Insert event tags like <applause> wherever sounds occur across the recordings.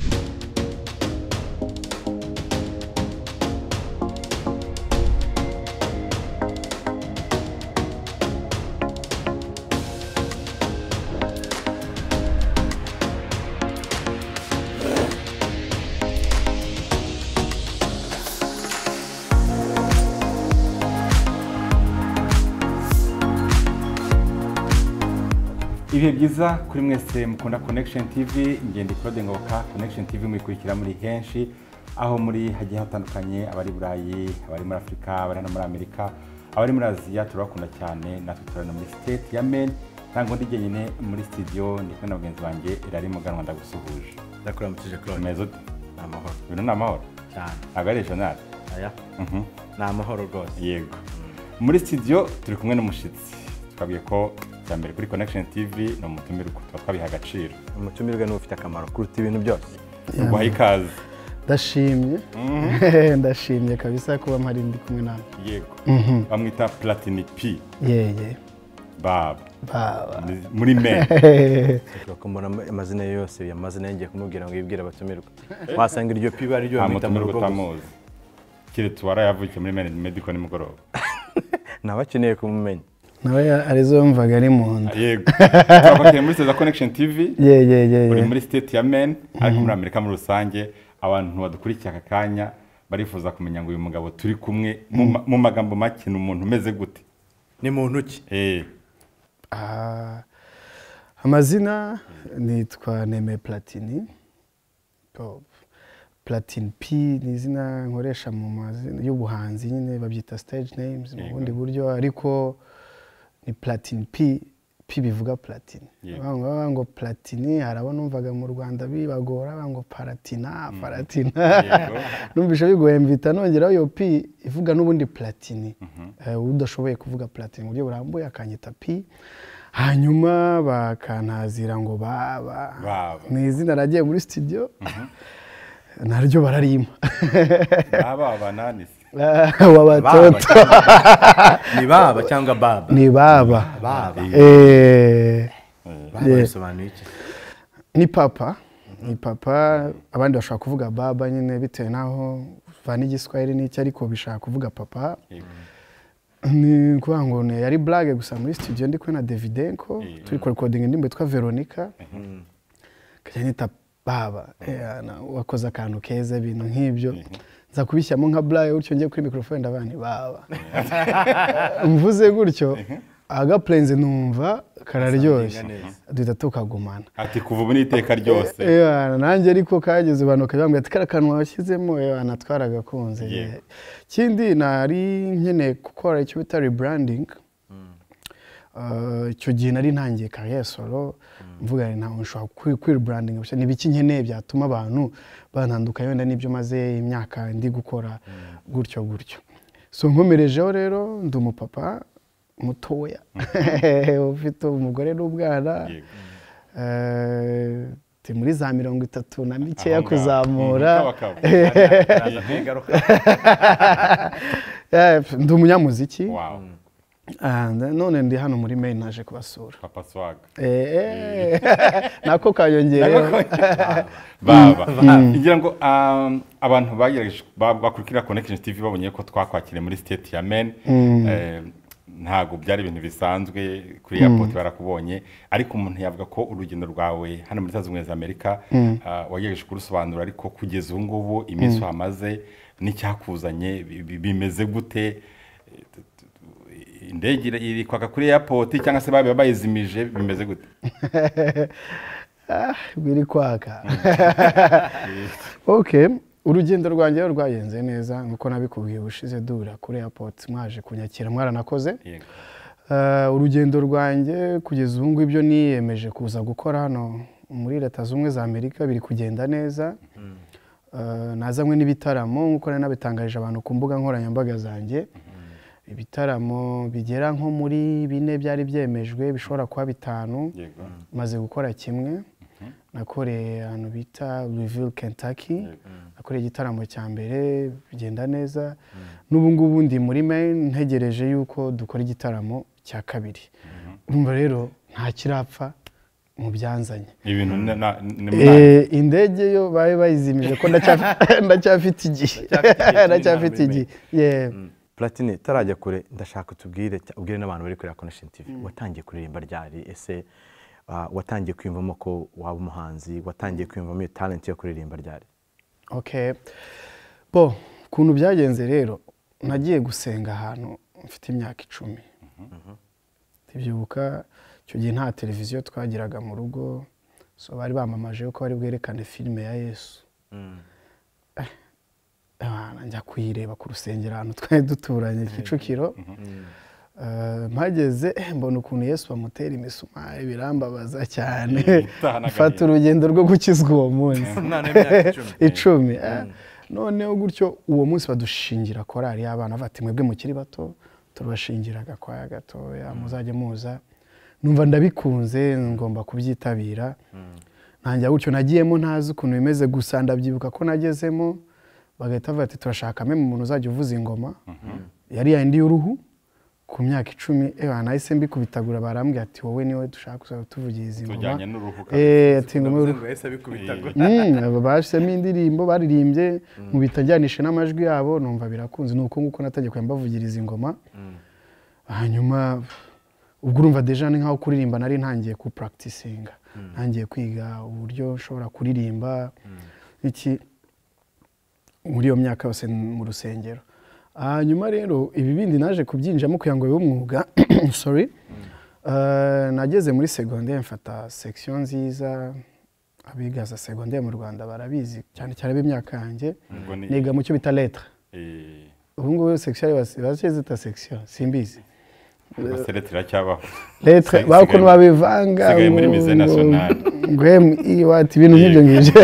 you ibihe byiza kuri mwese mukunda connection tv ingendo claude ngoka connection tv muyikurikira muri henshi aho muri hagiye hatandukanye abari burayi abari muri afurika abari no muri amerika abari muri aziya turabakunda cyane natwe turana muri state ya maine ntabwo ndi jyenyine muri studio ndi na bagenzi banjye irari muganwa ndagusuhuje ndakuramukije claude meza ute ni amahoro ibintu ni amahoro cyane ntabwo ari regional aya mhm. ni amahoro rwose yego muri studio turi kumwe n'umushyitsi twabwiye ko cya mbere kuri connection tv ni umutumirwa tuba twabiha agaciro umutumirwa niwe ufite akamaro kuruta ibintu byose uguhaye ikaze ndashimye mhm. <laughs> ndashimye kabisa kuba mpari ndi kumwe nawe yego mhm. bamwita platini p yeye baba muri meni <laughs> bakamura amazina yose amazina ngiye kumubwira ngo yibwire abatumirwa wasanga iryo pi bari ryo bamwita mu rugo utamuzi keretse uwarayavukiye muri meni mediko nimugoroba <laughs> ntabakeneye kumumenya nawe arizo yumvaga ari mu nda ah, yego turafatira muri sitade za connection uri muri state ya maine ariko mhm. muri amerika muri rusange abantu badukurikira aka kanya barifuza kumenya ngo uyu mugabo turi kumwe mu mhm. magambo make ni umuntu umeze gute ni muntu ki eh. ah, amazina nitwa neme platini platini p ni izina nkoresha mu mazina y'ubuhanzi nyine babyita stage names mu bundi buryo ariko ni platini pi pi bivuga platini baba ngo platini hari abo numvaga mu rwanda bibagora ngo paratina mm-hmm. paratina <laughs> numvise bigoye mvita nongeraho iyo pi ivuga n'ubundi platini mm-hmm. eh, udashoboye kuvuga platini mu buryo burambuye akanyita pi hanyuma bakantazira ngo baba ni izina ragiye muri sitidiyo mm-hmm. <laughs> naryo bararimba baba bananise Eh, wa ni baba cyangwa baba ni baba eh. Eh. ni papa ni papa abandi bashobora kuvuga baba nyine bitewe n'aho vana igiswahili n'icyo ariko bishaka kuvuga papa ni ukuvuga ngo yari burage gusa muri studio ndi kumwe na davidenko turi kurekodinga indi mbitwa veronica akajya mhm. anyita baba wakoze akantu keza ibintu nk'ibyo mhm. nza kubishyiramo nka burayi gutyo njye kuri mikorofone ndabana baba <laughs> mvuze gutyo agapurenze numva kararyoshye duhita tukagumana ati kuva ubu ni ryose eh, nanjye ariko kageze abantu bakabibambwira ati kariya kantu washyizemo anatwara agakunze ikindi nari nkeneye gukora icyo bita riburandingi mm. eh, icyo gihe nari ntangiye kariyesoro solo mvuga ntabwo nshobora kwiburandinga gusa ni ibiki nkeneye byatuma abantu bananduka wenda n'ibyo maze imyaka ndi gukora gutyo gutyo so nkomerejeho rero ndi umupapa mutoya ufite umugore n'ubwana muri za mirongo itatu na mikeya kuzamura ndi umunyamuziki Eh, none ndi hano muri main naje kubasura papa swag eh, eh. <laughs> nako kayongereho <laughs> baba mm, mm. ngo um, abantu bagerageje bakurikira connection tv babonye ko twakwakiriye muri state ya main mm. ntabwo byari ibintu bisanzwe kuri airport barakubonye ariko umuntu yavuga ko urugendo rwawe hano muri leta zunze ubumwe za amerika uh, wagerageje kurusobanura ariko kugeza ubu ngubu iminsi uhamaze n'icyakuzanye bimeze gute indege iri kwaka kuri airport cyangwa se baba bayizimije bimeze gute <laughs> ah, biri kwaka <laughs> ok urugendo rwanjye rwagenze neza nkuko nabikubwiye ubushize dura kuri airport mwaje kunyakira mwaranakoze ah, urugendo rwanjye kugeza ubu ngubu ibyo niyemeje kuza gukora hano muri leta Zumwe za amerika biri kugenda neza hmm. ah, nazanywe n'ibitaramo nkuko nari nabitangarije abantu ku mbuga nkoranyambaga zanjye ibitaramo bigera nko muri bine byari byemejwe bishobora kuba bitanu maze gukora kimwe mhm. nakoreye ahantu bita reville Kentucky nakoreye igitaramo cya mbere bigenda neza mhm. n'ubu ngubu ndi muri maine ntegereje yuko dukora igitaramo cya kabiri mhm. urumva rero nta kirapfa mu byanzanye eh, indege yo babe bayizimije ko ndacyafite <laughs> <laughs> igihe ndacyafite igihe <laughs> platine tarajya kure ndashaka utubwire ubwire n'abantu bari kureba connection tv mm. watangiye kuririmba ryari ese ah, watangiye kwiyumvamo ko waba umuhanzi watangiye kwiyumvamo iyo talenti yo kuririmba ryari bo ukuntu byagenze rero nagiye gusenga ahantu mfite imyaka icumi mhm. mhm. tubyibuka icyo gihe nta televiziyo twagiraga mu rugo so bari bamamaje ko bari bwerekane filime ya yesu mm. njya kuyireba ku rusengero ahantu twari duturanye mm-hmm. kicukiro mm-hmm. Eh, mpageze eh, mbona ukuntu yesu bamutera imisumari birambabaza cyane mfata mm-hmm. urugendo rwo gukizwa uwo munsi <laughs> icumi <laughs> eh. noneho gutyo uwo munsi badushingira korari y'abana bati mwebwe mukiri bato turabashingira agakwaya gatoya muzajye muza numva ndabikunze ngomba kubyitabira ntangira gutyo nagiyemo ntazi ukuntu bimeze gusa ndabyibuka ko nagezemo bagahita bavuga ati turashakamo umuntu uzajya uvuza ingoma yari yandi y'uruhu ku myaka icumi eh, nahise mbikubitagura barambwira ati wowe niwe dushaka kuzajya tuvugiriza ingoma bashyizemo indirimbo baririmbye mu bitajyanishe n'amajwi yabo numva birakunze ni uko nguko nategeko izi ingoma hanyuma ubwo urumva deja ni nkaho kuririmba nari ntangiye ku puragitisinga ntangiye kwiga uburyo ushobora kuririmba iki muri iyo myaka yose mu rusengero hanyuma rero ibi naje kubyinjiramo kugira ngo bibe umwuga sorry nageze muri segonderi mfata section nziza abigaza segonderi mu rwanda barabizi cyane cyane b'imyaka yanjye niga mu cyo bita leta ubu ngubu sekisiyo basigaye zita sekisiyo simbizi amaseretira bakuntu babivanga ngo emu iwati ibintu nk'ibyo ngibyo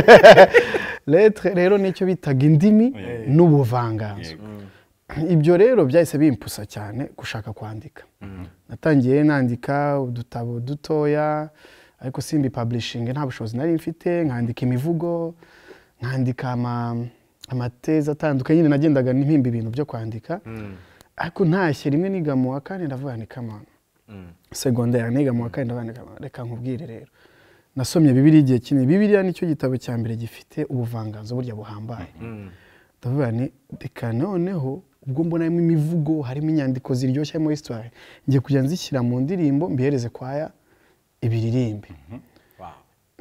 letere rero nicyo bitaga indimi oh, n'ubuvanganzo mm. ibyo rero byahise bimpusa cyane gushaka kwandika mm. natangiye nandika udutabo dutoya ariko simbi paburishingi nta bushobozi nari mfite nkandika imivugo nkandika amateza atandukanye nyine nagendaga n'impimba ibintu byo kwandika mm. ariko ntashye rimwe niga mu wa kane ndavuga ni kamana segonderi niga mu wa kane ndavuga reka nkubwire rero nasomye bibiriya igihe kinini Bibiliya nicyo gitabo cya mbere gifite ubuvanganzo burya buhambaye mm. Mm. ndavuga ni reka noneho ubwo mbonamo imivugo harimo inyandiko ziryoshya harimo histoire ngiye kujya nzishyira mu ndirimbo mbihereze kwaya ibiririmbe mhm.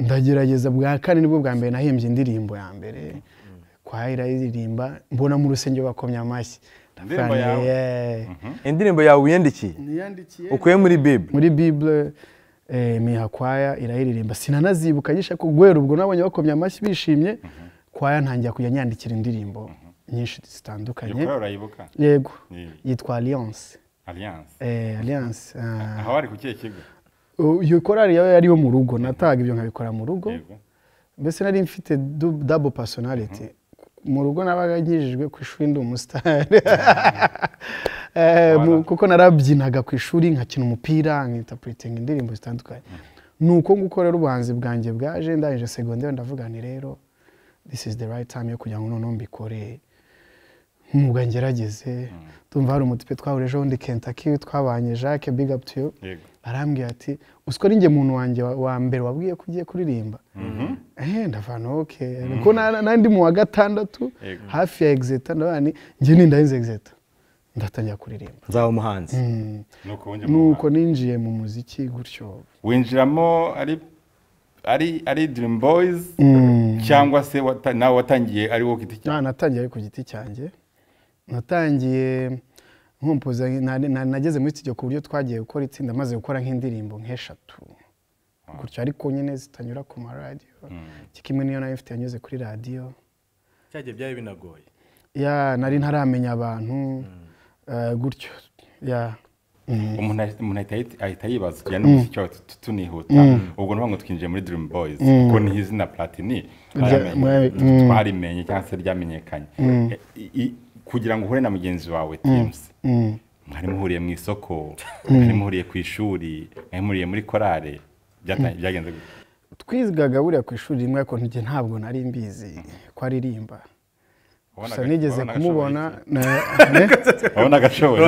ndagerageza bwa kane nibwo bwa mbere nahimbye indirimbo ya mbere mm. kwaya iraririmba mbona mu rusengero bakomye amashyi mhm. indirimbo yawe wiyandikiye ukuye muri bible muri bible Eh, miha kwaya irayiririmba sinanazibuka yishe ko guhera ubwo nabonye bakomye amashyi bishimye mhm. kwaya ntangira kujya nyandikira indirimbo mhm. nyinshi zitandukanye yego yitwa alliance alliance eh, ah. aho ari ku kihe kigo iyo korari yawe yariyo mu rugo nataga ibyo nkabikora mu rugo mbese nari mfite dabo pasonariti mhm. mu rugo nabaga agejejwe ku ishuri ndi umusitari <laughs> <laughs> eh, kuko narabyinaga ku ishuri nkakina umupira nkitapulitinga indirimbo zitandukanye mm. ni uko nguko rero ubuhanzi bwanjye bwaje ndangije segonderi ndavuga ni rero this is the right time yo kugira ngo noneho mbikore nk'umwuga ngerageze tumva mm. hari umutipe twahurije undi kentaki twabanye jacques big up to you arambwira ati usiko ari njye muntu wanjye wa mbere wabwiye ko ugiye kuririmba mhm. eh, ndavana oke kuko mhm. n'andi mu wa gatandatu hafi ya egizeta ndabona njye n'indahinze egizeta ndatangira kuririmba nzaba umuhanzi mm. nuko ninjiye mu muziki gutyo winjiramo ari ari ari dirimu boyizi mm. cyangwa se nawe watangiye ari wowe ku giti cyawe natangiye ari ku giti cyanjye natangiye nkumbuza nageze muri studio ku buryo twagiye gukora itsinda maze gukora nk'indirimbo nk'eshatu gutyo ariko nyine zitanyura ku maradiyo hmm. kimwe niyo nayo ifite yanyuze kuri radiyo cyagiye byari binagoye ya nari ntaramenya abantu hmm. eh, gutyo ya hmm. umuntu ahita yibaza tujya n'umuziki wawe tunihuta ubwo ni ngo twinjiye muri dirimu boyizi kuko ni izina platini twarimenye cyangwa se ryamenyekanye kugira ngo uhure na mugenzi wawe timusi Mm. mwari muhuriye mu isoko mm. mwari muhuriye ku ishuri mwari muhuriye muri korale mm. byagenze gutya twizigaga buriya ku ishuri rimwe ariko ntabwo nari mbizi ko aririmba gusa nigeze kumubona urabona <laughs> eh? <laughs> agashoboye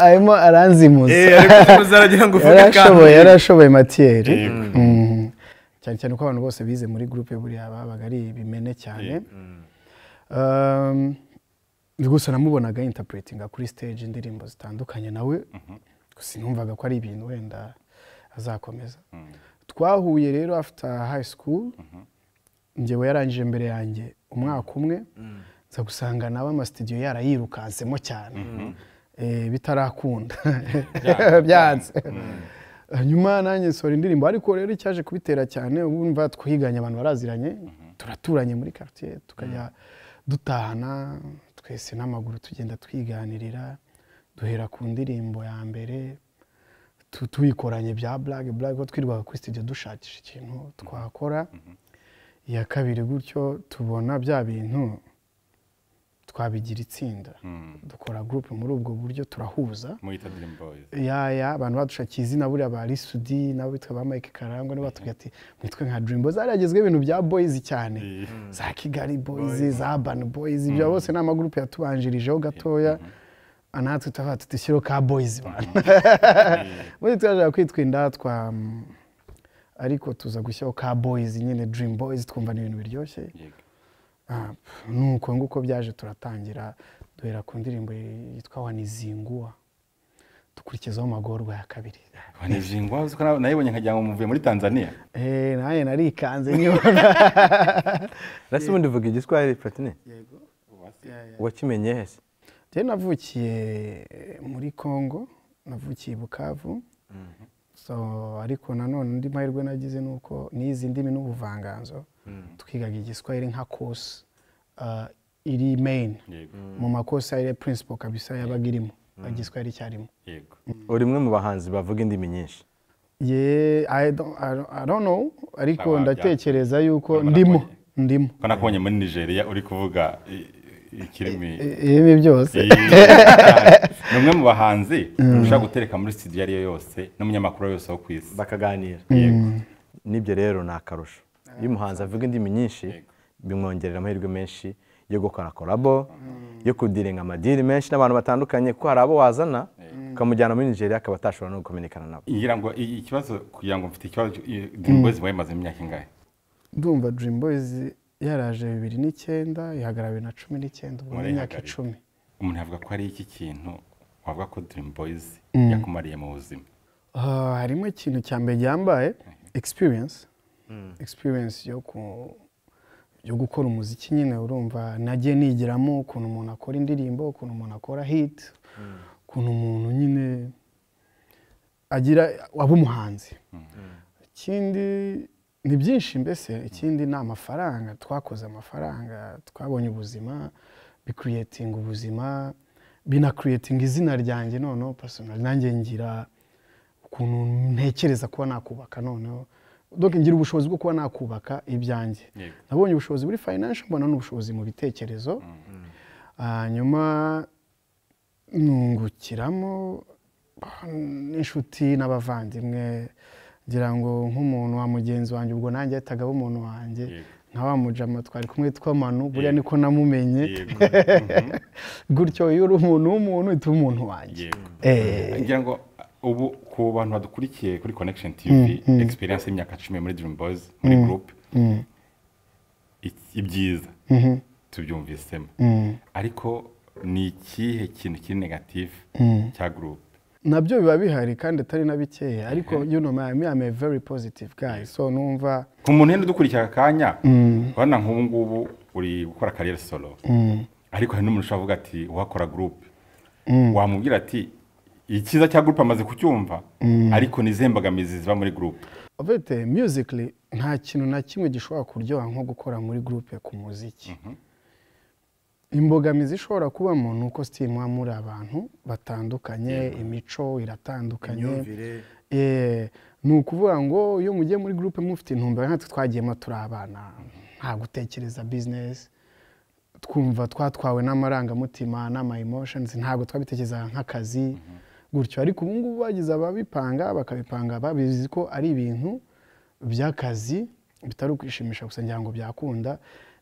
arimo aranzimuza eh, yarashoboye matiyeri eh, cyane cyane ko abantu bose bize muri gurupe buriya babaga ari ibimene cyane gusa mm. um, namubonaga yintapuretinga kuri stage indirimbo zitandukanye nawe mm-hmm. gusa numvaga ko ari ibintu wenda azakomeza mm. twahuye rero after high school mm-hmm. ngewe yarangije mbere yanjye umwaka umwe mm. nza gusanga nawe amasitidiyo yarayirukansemo cyane mm-hmm. eh, bitarakunda <laughs> byanze <laughs> hanyuma nanjye nsohora indirimbo ariko rero icyaje kubitera cyane wumva twiganye abantu baraziranye mhm. turaturanye muri quartier tukajya mhm. dutahana twese n'amaguru tugenda twiganirira duhera ku ndirimbo ya mbere tuyikoranye bya burage burage ko twirwaga kuri studio dushakisha ikintu twakora iya mhm. kabiri gutyo tubona bya bintu twabigira itsinda hmm. dukora gurupe muri ubwo buryo turahuza ya abantu badushakiye izina buriya ba risudi nabo bitwa ba mike karangwa niba batubwira ati mwitwe nka dirimu boyizi zaragezweho ibintu bya boyizi cyane za kigali boyizi za abani boyizi ibyo hmm. bose ni amagurupe yatubanjirijeho gatoya hmm. ah, natwe tukaba tudushyiraho ka boyizi <laughs> muri turajya kwitwa indatwa ariko tuza gushyiraho ka boyizi nyine dirimu boyizi twumva ni ibintu biryoshye Ah, nuko nguko byaje turatangira duhera ku ndirimbo yitwa wanizinguwa dukurikizaho amagorwa ya kabiri wanizinguwa nayibonye nkagira ngo muvuye muri tanzania eee eh, nawe narikanze nyine <laughs> rasi ubundi uvuga igiswahili platine wakimenye hese rero navukiye muri congo navukiye i bukavu mm-hmm. ariko nanone undi mahirwe nagize ni uko n'izi ndimi n'ubuvanganzo twigaga igiswahili nka kosi uh, iri meyini mu makosa ya purinsipo kabisa yabaga irimo igiswahili mm. cyarimo mm. uri umwe mu bahanzi bavuga indimi nyinshi ye arono ariko ndatekereza yuko ndimo ndimo ko nakubonye muri nigeria uri kuvuga ikirimi ibi byose ni umwe mu bahanzi mm. ushobora gutereka muri studio iyo yose n'umunyamakuru yose wo ku isi bakaganira nibyo rero ni akarusho iyo umuhanzi avuga indimi nyinshi bimwongerera amahirwe menshi yo gukora korabo yo kudiringa amadini menshi n'abantu batandukanye kuko hari abo wazana ukamujyana muri nigeria akaba atashobora no gukominikana nabo ngira ngo ikibazo kugira ngo mfite ikibazo dream boys wayimaze imyaka ingahe ndumva dream boys yaraje bibiri n'icyenda ihagarara bibiri na cumi n'icyenda ubwo ni imyaka icumi umuntu avuga ko ari iki kintu wavuga ko dream boys mm. yakumariye mu buzima ah, harimo ikintu cya mbere yambaye experience experience yo gukora umuziki nyine urumva nagiye nigiramo ukuntu umuntu akora indirimbo ukuntu umuntu akora hit ukuntu umuntu nyine agira waba umuhanzi ikindi ni byinshi mbese ikindi ni amafaranga twakoze amafaranga twabonye ubuzima bikuriyetinga ubuzima binakuriyetinga izina ryanjye noneho pasonari nanjye ngira ukuntu ntekereza kuba nakubaka noneho doga ngira ubushobozi bwo kuba nakubaka ibyanjye nabonye ubushobozi muri fayinansho mbona n'ubushobozi mu bitekerezo mm, mm. hanyuma ah, nungukiramo ah, n'inshuti n'abavandimwe ngira ngo nk'umuntu wa mugenzi wanjye ubwo nanjye yahitaga umuntu wanjye nka wa mujama twari kumwe tw'amanu buriya niko namumenye mm-hmm. <laughs> gutyo iyo uri umuntu w'umuntu uhita umuntu wanjye eh. ngira ngo ubu ku bantu badukurikiye kuri connection mm, tv mm. experience y'imyaka cumi muri dream boys muri mm, group ibyiza mm-hmm. tubyumvisemo ariko ni ikihe kintu kiri negative cya group nabyo biba bihari kandi atari na bikeya ariko you know I am a very positive guy so numva ku muntu yenda udukurikira akanya urabona nk'ubu ngubu uri gukora kariyeri solo ariko hari n'umuntu ushobora kuvuga ati uwakora group wamubwira ati icyiza cya gurupe amaze kucyumva mm. ariko mbogamizi ziba muri gurupe abete miyuzikiri nta kintu na kimwe gishobora kuryoha nko gukora muri gurupe ku muziki mhm. imbogamizi ishobora kubamo ni uko sitimu muba muri abantu batandukanye imico iratandukanye eh, ni ukuvuga ngo iyo mugiye muri gurupe mufite intumbero nkatwe twagiyemo turi abana nta gutekereza bizinesi twumva twatwawe n'amarangamutima n'ama emoshonizi ntabwo twabitekereza nk'akazi mhm. gutyo ariko ubu ngubu bagize ababipanga bakabipanga babizi ko ari ibintu by'akazi bitari ukwishimisha gusa ngira ngo byakunda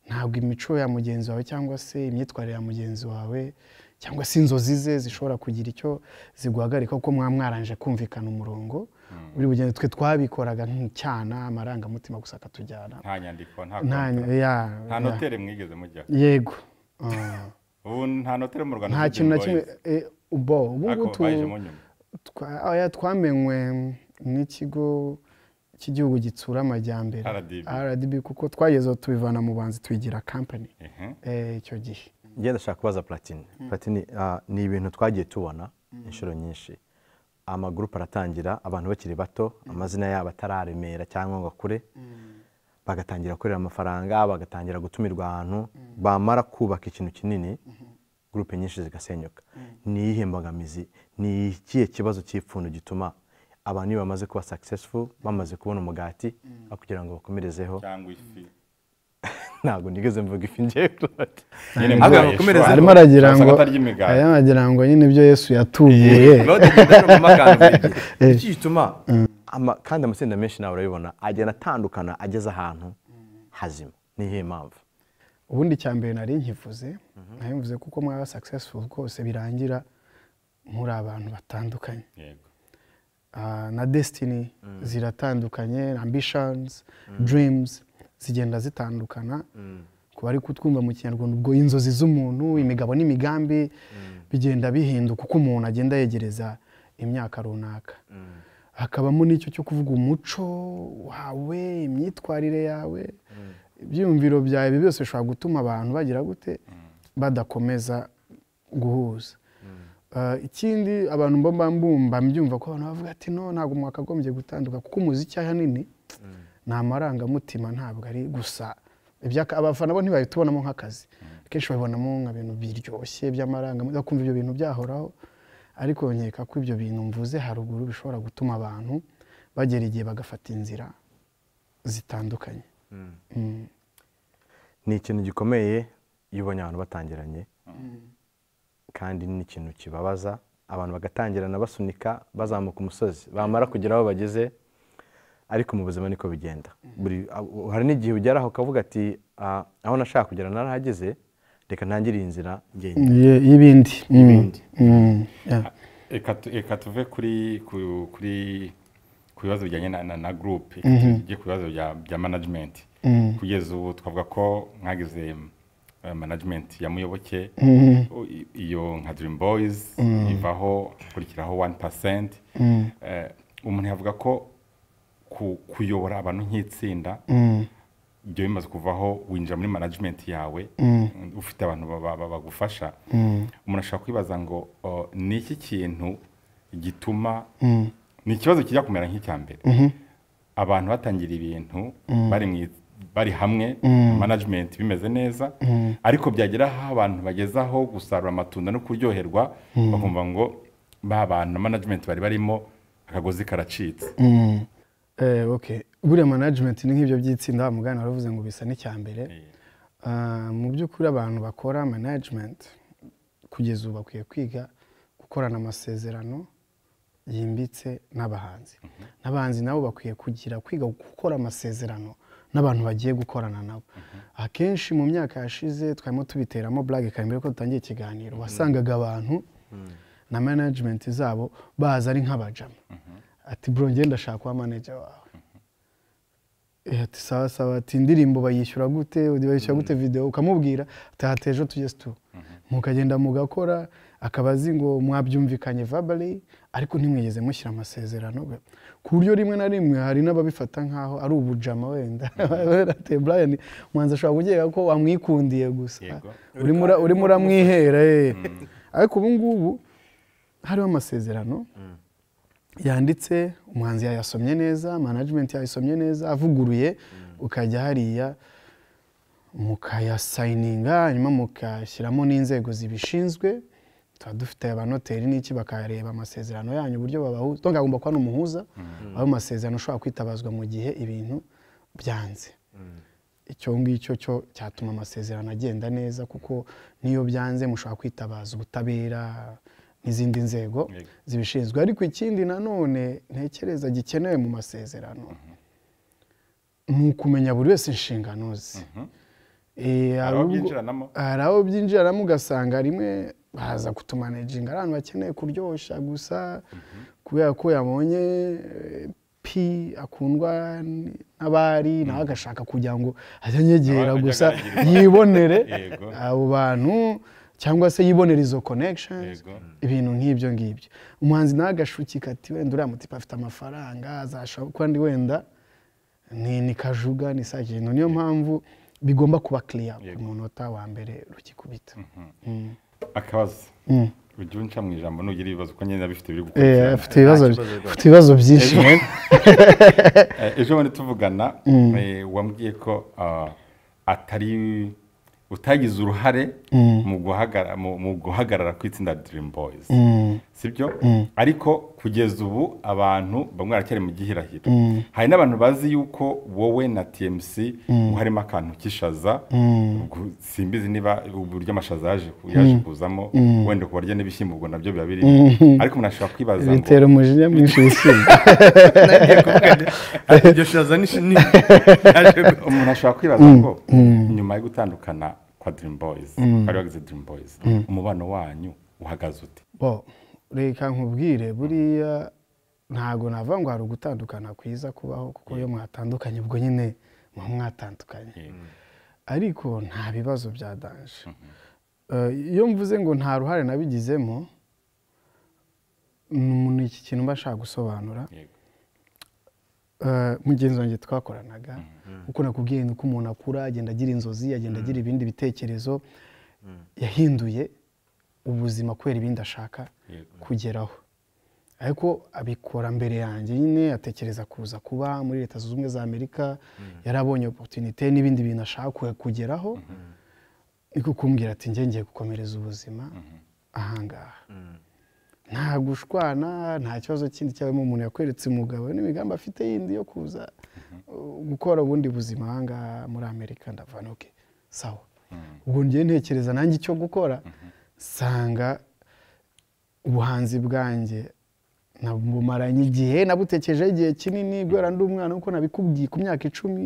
ntabwo imico ya mugenzi wawe cyangwa se imyitwarire ya mugenzi wawe cyangwa se inzozi ze zishobora kugira icyo ziguhagarika kuko mwaba mwaranje kumvikana umurongo hmm. buri bugendo twe twabikoraga nk'icyana amarangamutima gusa akatujyana nta nyandiko nta notere mwigeze mujya yego ah. ubu nta notere mu rwanda nta kintu na kimwe ubu ngubu twamenywe n'ikigo cy'igihugu gitsura amajyambere rdb kuko twagezeho tubivana mu banzi twigira kampani eh, icyo gihe ngenda ndashaka kubaza platine hmm. platine ah, ni ibintu twagiye tubona hmm. inshuro nyinshi amagurupe aratangira abantu bakiri bato hmm. amazina yabo atararemera cyangwa ngo akure bagatangira korera amafaranga bagatangira gutumirwa ahantu bamara kubaka ikintu kinini gurupe nyinshi zigasenyuka mm. ni iyihe mbogamizi ni ikihe kibazo cy'ipfundo gituma abantu iyo bamaze kuba successful bamaze kubona umugati mm. kugira ngo bakomerezeho cyangwa ifi <laughs> ntabwo nigeze mvuga ifi ngewe arimo aragira ngo arimo aragira ngo nyine ibyo yesu yatubuye <laughs> <laughs> eh. gituma mm. kandi amatsinda menshi nawe urabibona agenda atandukana ageze ahantu hazima niyo mpamvu ubundi cya mbere nari nkivuze mhm. nari mvuze kuko mwaba successful rwose birangira muri abantu batandukanye ah, na destiny mm. ziratandukanye ambitions mm. dreams zigenda zitandukana mm. ku bari kutwumva mu kinyarwanda ubwo inzozi z'umuntu imigabo n'imigambi bigenda bihinduka uko umuntu agenda yegereza imyaka runaka hakabamo n'icyo cyo kuvuga umuco wawe imyitwarire yawe ibyiyumviro byawe byose bishobora gutuma abantu bagira gute mm. badakomeza guhuza mm. uh, ikindi abantu mba mbumba mbyumva ko abantu bavuga ati no ntabwo mwakagombye gutandukana kuko umuziki ahanini mm. nta amarangamutima ntabwo ari gusa abafana bo ntibabitubonamo nk'akazi akenshi babibonamo nka bintu biryoshye by'amarangamutima kumva ibyo bintu byahoraho ariko nkeka ko ibyo bintu mvuze haruguru bishobora gutuma abantu bagera igihe bagafata inzira zitandukanye Mm. ni ikintu gikomeye iyo ubonye abantu batangiranye mm. kandi ni ikintu kibabaza abantu bagatangirana basunika bazamuka umusozi bamara kugera aho bageze ariko mu buzima niko bigenda mm. buri uh, hari n'igihe ugera aho ukavuga ati ah, aho nashaka kugera narahageze reka ntangire iyi nzira y'ibindi reka tuve kuri ku bibazo bijyanye na gurupe tujye mhm. ku bibazo bya manajimenti mhm. kugeza ubu twavuga ko mwagize eh, manajimenti ya muyoboke mhm. iyo nka dirimu boyizi ivaho hakurikiraho wani pasenti eh, umuntu yavuga ko kuyobora abantu nk'itsinda ibyo bimaze kuvaho winjira muri manajimenti yawe ufite abantu bagufasha umuntu ashobora kwibaza ngo oh, ni iki kintu gituma ni ikibazo kijya kumera nk'icya mbere mhm. abantu batangira ibintu mhm. bari hamwe mhm. management bimeze neza ariko byagera aho abantu bageze aho gusarura amatunda no kuryoherwa bakumva ngo ba bantu management bari barimo akagozi karacitse buriya eh, manajimenti ni nk'ibyo by'itsinda mugana waravuze ngo bisa n'icyambere eh. ah, mu by'ukuri abantu bakora management kugeza ubu bakwiye kwiga gukorana amasezerano yimbitse n'abahanzi mhm. n'abahanzi nabo bakwiye kugira kwiga gukora amasezerano n'abantu bagiye gukorana nabo mhm. akenshi mu myaka yashize twarimo tubiteramo burage kare mbere ko dutangiye ikiganiro mhm. wasangaga abantu na manajimenti zabo baza ari nk'abajama ati bro ndashaka uwa manager wawe eh, ati sawa sawa ati indirimbo bayishyura gute bayishyura gute videwo ukamubwira ati ejo tujye situ mukagenda mugakora akaba azi ngo mwabyumvikanye vabari ariko ntimwigeze mushyira amasezerano ku buryo rimwe na rimwe hari n'ababifata nk'aho ari ubujama wenda mm. <laughs> brian mwanza ashobora kugera ko wamwikundiye gusa urimo uramwihera eh. mm. ariko ubu ngubu hariho amasezerano mm. yanditse umuhanzi yayasomye neza management yayisomye neza avuguruye ukajya hariya mukayasayininga hanyuma mukashyiramo n'inzego zibishinzwe tuba dufite abanoteri n'iki bakareba amasezerano yanyu uburyo babahuza utonga agomba kuba n'umuhuza mm. aho amasezerano ushobora kwitabazwa mu gihe ibintu byanze mm. icyo ngicyo cyo cyatuma amasezerano agenda neza kuko n'iyo byanze mushobora kwitabaza ubutabera n'izindi nzego zibishinzwe ariko ikindi nanone ntekereza gikenewe mu masezerano ni mm-hmm. ukumenya buri wese inshingano ze mm-hmm. eh, hari aho byinjiramo ugasanga rimwe baza kutumanaginga ari bakeneye kuryosha gusa kubera ko yabonye eh, pi akundwa n'abari mm. nawe agashaka kugira ngo ajye anyegera gusa yibonere <laughs> abo bantu cyangwa se yibonera izo connections ibintu nk'ibyo ngibyo umuhanzi nawe agashukika ati wenda uriya mutipe afite amafaranga azashaka kuko ndi wenda ni kajuga ni saa kintu niyo mpamvu bigomba kuba kiriya ku munota wa mbere rukikubita mhm. mm. akabazo ujya mm. unca mu ijambo nugira ibibazo kuko nyine bifite ibiri gukurikirana eh, afite ibibazo byinshi eh, <laughs> eh, ejo bundi tuvugana mm. wambwiye ko ah, atari utagize uruhare mm. mu guhagarara ku itsinda dirimu boyizi sibyo ariko kugeza ubu abantu bamwe baracyari mu gihirahiro mm. hari n'abantu bazi yuko wowe na tmc mm. harimo akantu k'ishaza mm. simbizi niba uburyo amashaza yaje kuzamo wenda ku barya n'ibishyimbo ubwo nabyo biba birimo ariko umuntu ashobora kwibaza ngo bitera umujinya mwinshi w'ishyimbo ah, <laughs> iryo shaza ni umuntu <laughs> ashobora kwibaza ko nyuma yo gutandukana kwa dirimu boyizi umubano wanyu uhagaze ute reka nkubwire mm. buriya ntago nava ngo hari ugutandukana kwiza kubaho kuko iyo mwatandukanye ubwo nyine muba mwatandukanye mm. ariko nta bibazo byadanje mm-hmm. eh, iyo mvuze ngo nta ruhare nabigizemo ni iki kintu mba nshaka gusobanura eh, mugenzi wanjye twakoranaga mm-hmm. uko nakubwiye ni uko umuntu akura agenda agira inzozi agenda mm. agira ibindi bitekerezo yahinduye ubuzima kubera ibindi ashaka kugeraho ariko abikora mbere yanjye nyine atekereza kuza kuba muri leta zunze ubumwe za amerika hmm. yarabonye oporutinite n'ibindi bintu ashaka kugeraho hmm. niko kumbwira ati ngiye gukomereza ubuzima hmm. ahangaha nta gushwana nta kibazo kindi cyabamo umuntu yakweretse umugabo n'imigambi afite yindi yo kuza gukora ubundi buzima ahangaha muri amerika ndavana oke sawa ubwo ngiye ntekereza nanjye icyo gukora sanga ubuhanzi bwanjye nabumaranye igihe nabutekejeho igihe kinini guhera ndi umwana kuko nabikubwiye ku myaka icumi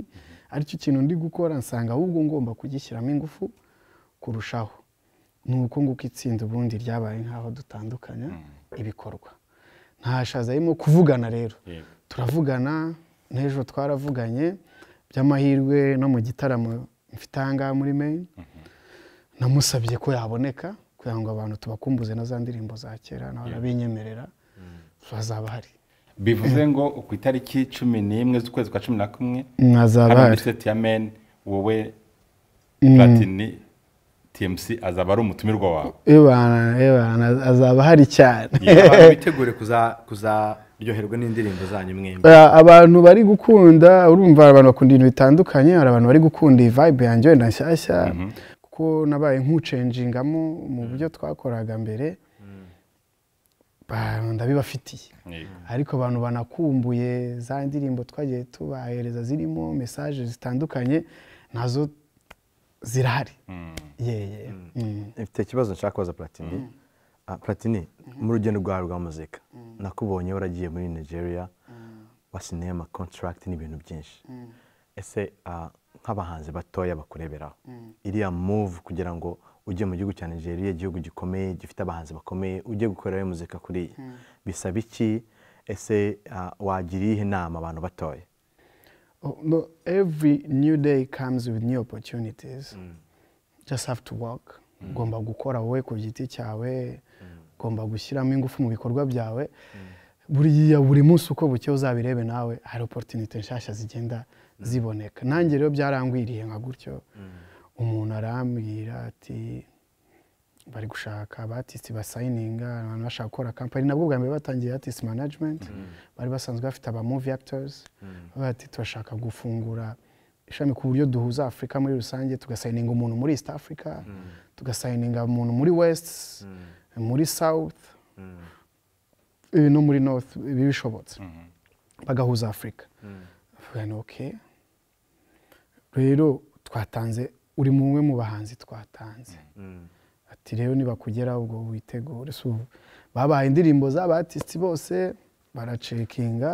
aricyo kintu ndi gukora nsanga ahubwo ngomba kugishyiramo ingufu kurushaho ni uko nguko itsinda ubundi ryabaye nk'aho dutandukanya hmm. ibikorwa ntashaza arimo kuvugana rero turavugana n'ejo twaravuganye by'amahirwe no mu gitaramo mfite aha ngaha muri meyini mhm. namusabye ko yaboneka kugira ngo abantu tubakumbuze na za ndirimbo za kera nawe arabinyemerera mm. hari bivuze <laughs> ngo ku itariki cumi n'imwe z'ukwezi kwa cumi na kumwe hazaba hari ya meni wowe mm. platini tmc azaba ari umutumirwa wawe azaba hari cyane witegure <laughs> kuryoherwa n'indirimbo zanyu mwembi eh, abantu bari gukunda urumva abantu bakunda ibintu bitandukanye hari abantu bari gukunda iyi vibe yanjye wenda nshyashya mm-hmm. kuko nabaye nk'ucenjingamo mu buryo mm. twakoraga mbere mm. ndabibafitiye ariko abantu banakumbuye za ndirimbo twagiye tubahereza zirimo mesaje zitandukanye nazo zirahari mm. yeye mfite ikibazo nshaka kubaza platini ah, platini mu rugendo rwawe rwa muzika nakubonye waragiye muri nigeria wasinema kontaragiti n'ibintu byinshi ese ah, nk'abahanzi batoya bakureberaho mm. iriya muvu kugira ngo ujye mu gihugu cya nigeria igihugu gikomeye gifite abahanzi bakomeye ujye gukorerayo muzika kuriya mm. bisaba iki ese uh, wagira iyihe nama abantu batoya oh, every new day comes with new opportunities mm. just have to work ugomba gukora wowe ku giti cyawe ugomba gushyiramo ingufu mu bikorwa byawe buriya buri munsi uko buke uzabirebe nawe hari oporutinite nshyashya zigenda Mm. ziboneka nanjye rero byarangwiriye nka gutyo mm. umuntu arambwira ati bari gushaka batisi basayininga abantu bashaka gukora kampani nabwo bwa mbere batangiye atisi manajimenti mm. bari basanzwe bafite abamuvi akitozi bati turashaka gufungura ishami ku buryo duhuza afurika muri rusange tugasayininga umuntu muri east africa tugasayininga umuntu muri west muri south eh, no muri north bishobotse bagahuza afurika oke rero twatanze uri mu umwe mu bahanzi twatanze mm. ati rero nibakugera ubwo witegure babaye indirimbo z'abatisiti bose baracekinga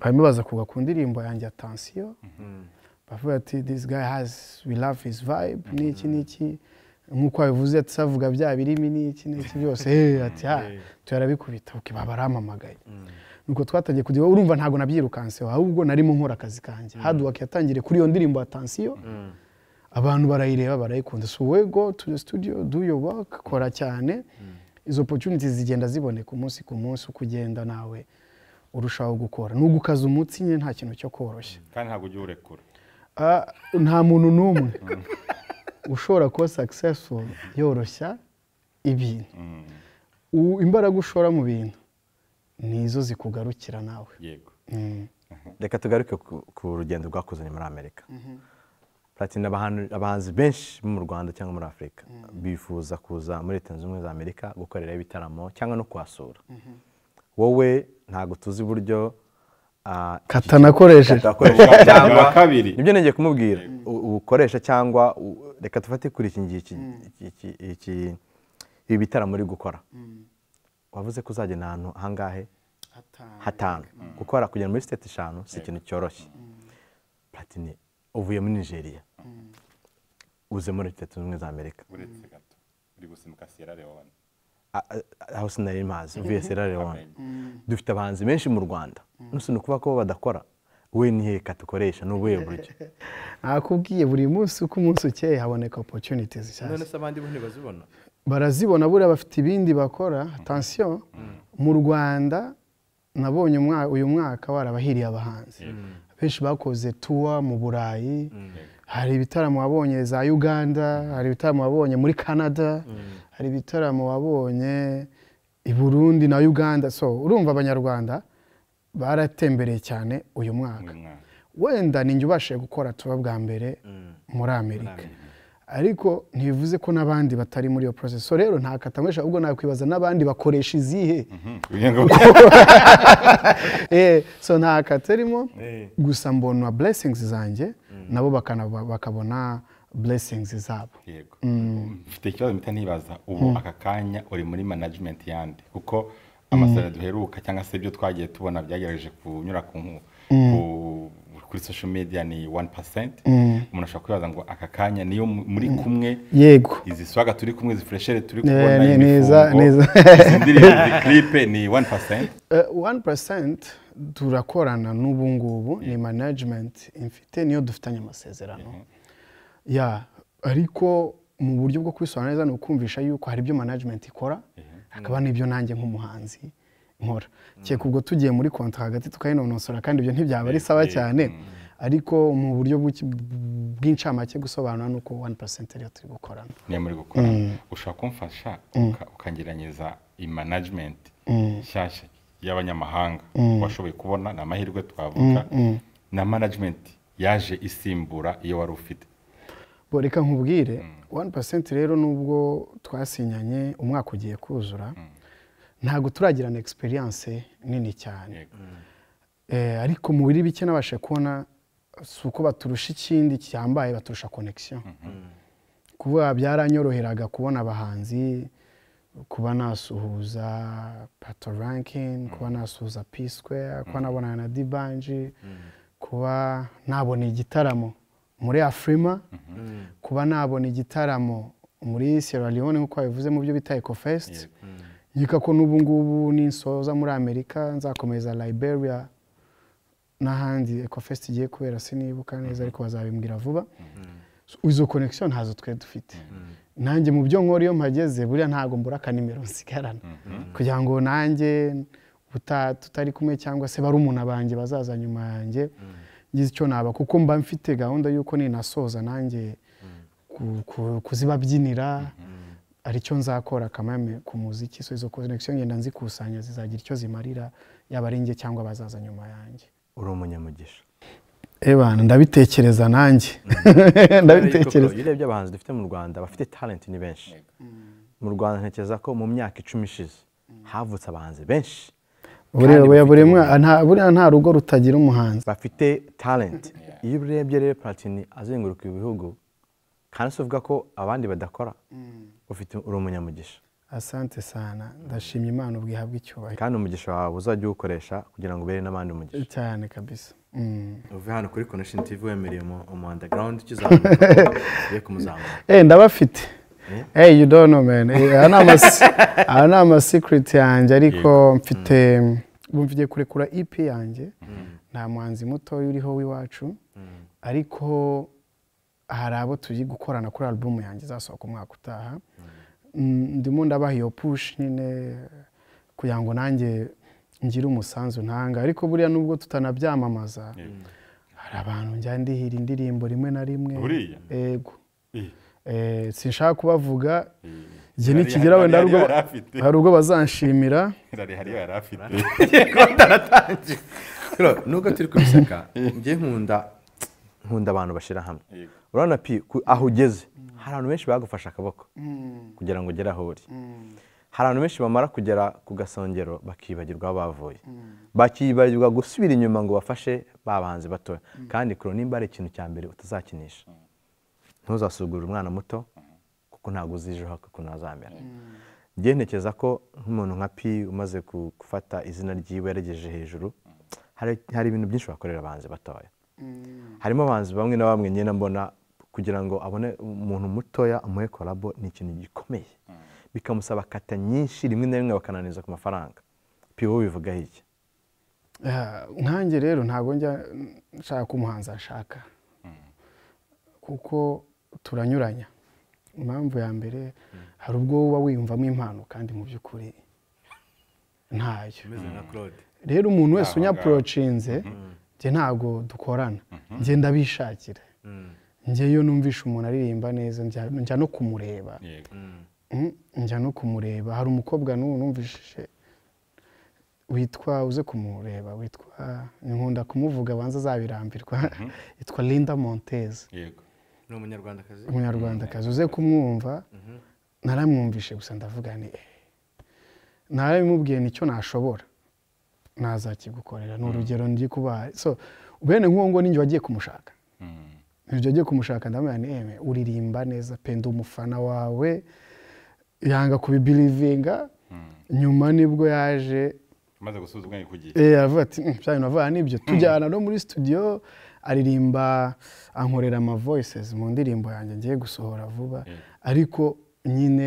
barimo baza kuga ku ndirimbo yanjye atansiyo mm-hmm. bavuga ati this guy has we love his vibe mm-hmm. n'iki n'iki nk'uko wabivuze tuzavuga bya birimi n'iki n'iki byose <laughs> ati ha ah, mm-hmm. turabikubita babarampamagaye mm. nuko twatangiye kujya urumva ntabwo nabyirukanseho ahubwo narimo nkora akazi kanjye mm. haduwake yatangiriye kuri iyo ndirimbo ya tansiyo mm. abantu barayireba barayikunda si we go to the studio do your work mm. kora cyane izo opportunities zigenda ziboneka umunsi ku munsi uko ugenda nawe urushaho gukora ni ugukaza umutsi nyine nta kintu cyo koroshya kandi ntabwo ujya urekura ah, nta muntu n'umwe <laughs> ushobora kuba successful yoroshya ibintu imbaraga ushora mu bintu nizo zikugarukira nawe yego mm. reka tugaruke ku rugendo rwakuzanye muri amerika mm-hmm. platini abahanzi benshi mu rwanda cyangwa muri afurika mm. bifuza kuza muri leta zunze ubumwe za amerika gukorera ibitaramo cyangwa no kuhasura mm-hmm. wowe ntabwo tuzi uburyo ah, katanakoresheje <laughs> cyangwa kabiri nibyo nongeye kumubwira mm. ubukoresha cyangwa reka dufate kuri iki ngiki ibi bitaramo uri gukora wavuze ko uzagenda ahantu hangahe hatanu mm. kuko hari muri siteti eshanu si ikintu cyoroshye mm. platini uvuye muri nigeria mm. uze muri leta zunze ubumwe za amerika uretse gato uri gusimbuka siyera leone aho sinari mazi uvuye siyera <laughs> leone dufite abahanzi benshi mu rwanda nusu ni ukuvuga ko badakora we dukoresha katukoresha n'ubuye buryo <laughs> nakubwiye buri munsi uko umunsi ukeye haboneka opotuniti zishyashya none se abandi bo ntibazibona barazibona buriya bafite ibindi bakora atansiyo mu rwanda nabonye uyu mwaka warabahiriye abahanzi benshi bakoze tuwa mu burayi mm. hari ibitaramo wabonye za uganda hari ibitaramo wabonye muri canada mm. hari ibitaramo wabonye i burundi na uganda so urumva abanyarwanda baratembereye cyane uyu mwaka wenda ninjye ubashije gukora tuba bwa mbere mm. muri amerika ariko ntibivuze ko n'abandi batari muri iyo process so rero ntakatanywesha ahubwo nakwibaza n'abandi bakoresha izihe mm-hmm. eh, so ntakatarimo eh. gusa mbona blessings zanjye mm. nabo bakabona blessings zabo mm. mfite ikibazo mpita nibaza ubu mm. aka kanya uri muri management yandi kuko amasaro duheruka cyangwa se ibyo twagiye tubona byagerageje kunyura ku kuri social media ni 1% mm. umuntu ashobora kwibaza ngo aka kanya niyo muri mm. kumwe yego izi swaga turi kumwe izi freshere turi kubona ni neza neza izi clip ni 1% 1% <laughs> eh, turakorana n'ubu ngubu ni management mfite niyo dufitanye amasezerano mm-hmm. ya ariko mu buryo bwo kwisobanura neza ni ukumvisha yuko hari ibyo management ikora mm-hmm. hakaba n'ibyo nanjye nk'umuhanzi nkora mm. cyeka ubwo tugiye muri konti hagati tukayinonosora kandi ibyo ntibyaba ari eh, sawa eh, cyane mm. ariko mu buryo bw'incamake gusobanura ni uko wani pasenti ariyo turi gukorana niyo muri gukorana mm. ushobora kumfasha ukangeranyiriza imanajimenti nshyashya y'abanyamahanga washoboye kubona ni amahirwe twavuga na manajimenti yaje isimbura iyo wari ufite reka nkubwire wani pasenti rero nubwo twasinyanye umwaka ugiye kuzura ntabwo turagirana egisperiyanse nini cyane eh, ariko umubiri bike nabashe kubona si uko baturusha ikindi cyambaye baturusha konegisiyo mm-hmm. kuba byaranyoroheraga kubona abahanzi kuba nasuhuza pato rankingi mm-hmm. kuba nasuhuza p square kuba mm-hmm. nabonana na dibanji kuba nabona igitaramo muri afurima kuba nabona igitaramo muri sierra leone nk'uko babivuze mu byo bita eco fesiti nkeka ko n'ubu ngubu ninsoza muri amerika nzakomeza liberia n'ahandi ekofesiti igiye kubera sinibuka neza mhm. ariko bazabimbwira vuba mhm. izo connection ntazo twe dufite mhm. nanjye mu byo nkora iyo mpageze buriya ntabwo mbura akanimero nsigarana kugira ngo nanjye tutari kumwe cyangwa se barumuna banjye bazaza nyuma yanjye ngize icyo naba kuko mba mfite gahunda y'uko ninasoza nanjye kuzibabyinira aricyo nzakora akamame ku muziki so izo connection ngenda nzikusanya zizagira icyo zimarira yaba ari njye cyangwa abazaza nyuma yanjye uri umunyamugisha ebana ndabitekereza nanjye mm. <laughs> ndabitekereza iyo urebye abahanzi dufite mu rwanda bafite talenti ni benshi mu rwanda ntekereza ko mu myaka icumi ishize mm. havutse abahanzi benshi buri buriya nta rugo rutagira umuhanzi bafite talenti <laughs> iyo urebye rero platini azenguruka ibihugu kandi si uvuga ko abandi badakora mm. ufite uri umunyamugisha asante sana ndashimye imana ubwihabwa ihabwa icyubahiro kandi umugisha wawe uzajya uwukoresha kugira ngo ubere n'abandi umugisha cyane kabisa mm. uve hano kuri connection tv wemereye umu underground ukizamuka <laughs> ugiye kumuzamura eh ndabafite eh? hey you don't know man eh, aya ni amasikiriti yanjye ariko mm. mfite ubu kurekura ep yanjye mm. nta muhanzi mutoya uriho w'iwacu ariko hari abo tugiye gukorana kuri alubumu yanjye izasohoka umwaka utaha mm, ndimo ndabaha iyo pushi nyine kugira ngo nanjye ngire umusanzu ntanga ariko buriya nubwo tutanabyamamaza hari abantu njya ndihira indirimbo rimwe na rimwe ego eh, sinshaka kubavuga igihe nikigera wenda hari ubwo bazanshimira <laughs> nubwo turi kubiseka <laughs> njye nkunda nkunda abantu bashyira hamwe urabona pi aho ugeze hari abantu benshi bagufashe akaboko mm. kugira ngo ugere aho uri mm. hari abantu benshi bamara kugera ku gasongero bakibagirwa aho bavuye mm. bakibagirwa gusubira inyuma ngo bafashe bahanzi batoya kandi kure nimba ari ikintu cya mbere utazakinisha ntuzasugurire umwana muto kuko ntabwo uzi ejo ukuntu azamera ntekeza ko nk'umuntu nka pi umaze gufata izina ryiwe yaregeje hejuru hari ibintu byinshi bakorera abahanzi batoya harimo abahanzi bamwe na bamwe nyine mbona kugira ngo abone umuntu mutoya umuhe korabo ni ikintu gikomeye mm. bikamusaba kata nyinshi rimwe na rimwe bakananiza ku mafaranga piwo bivugaho iki eh, nkange rero ntabwo njya nshaka umuhanzi ashaka mm. kuko turanyuranya impamvu ya mbere mm. hari ubwo uba wiyumvamo impano kandi mu by'ukuri ntayo rero umuntu wese unyaporocinze njye ntabwo dukorana mhm. njye ndabishakira mm. njye iyo numvishe umuntu aririmba neza njya no kumureba mm. njya no kumureba hari umukobwa n'ubu numvishije witwa uze kumureba witwa nkunda kumuvuga abanza azabirambirwa mhm. <laughs> yitwa Linda Montez ni umunyarwandakazi umunyarwandakazi mm. uze kumwumva mhm. naramwumvishe gusa ndavuga ni eh. naramubwiye nicyo nashobora ntazakigukorera ni mm. urugero ndi kuba so bene nk'uwo ngo ninjye wagiye kumushaka mm. ninjye wagiye kumushaka ndabona ni eme uririmba neza penda umufana wawe yanga kubibirivinga mm. nyuma nibwo yaje amaze gusubiza ubwenge ku gihe eee eh, aravuga ati nshyira navuga nibyo tujyana no muri studio aririmba ankorera ama voices mu ndirimbo yanjye ngiye gusohora vuba eh. ariko nyine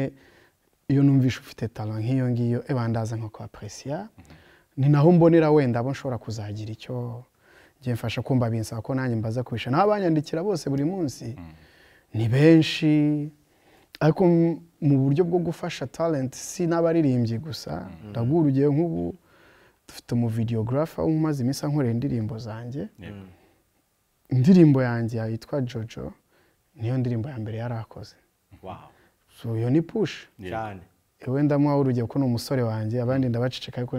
iyo numvishe ufite taro nk'iyo ngiyo ebandaza eh, nko kwa peresiya mm-hmm. ni naho mbonera wenda abo nshobora kuzagira icyo mfasha kumva binsaba ko nanjye mbaza kwisha n'abanyandikira bose buri munsi hmm. ni benshi ariko mu buryo bwo gufasha talenti si n'abaririmbyi gusa hmm. ndaguha urugero nk'ubu dufite umuvideogarafa umaze iminsi ankorera indirimbo zanjye indirimbo yanjye yitwa jojo niyo ndirimbo ya mbere yari akoze iyo ni pushi cyane we ndamuha urugero ko ni umusore wanjye abandi ndabaceceka ariko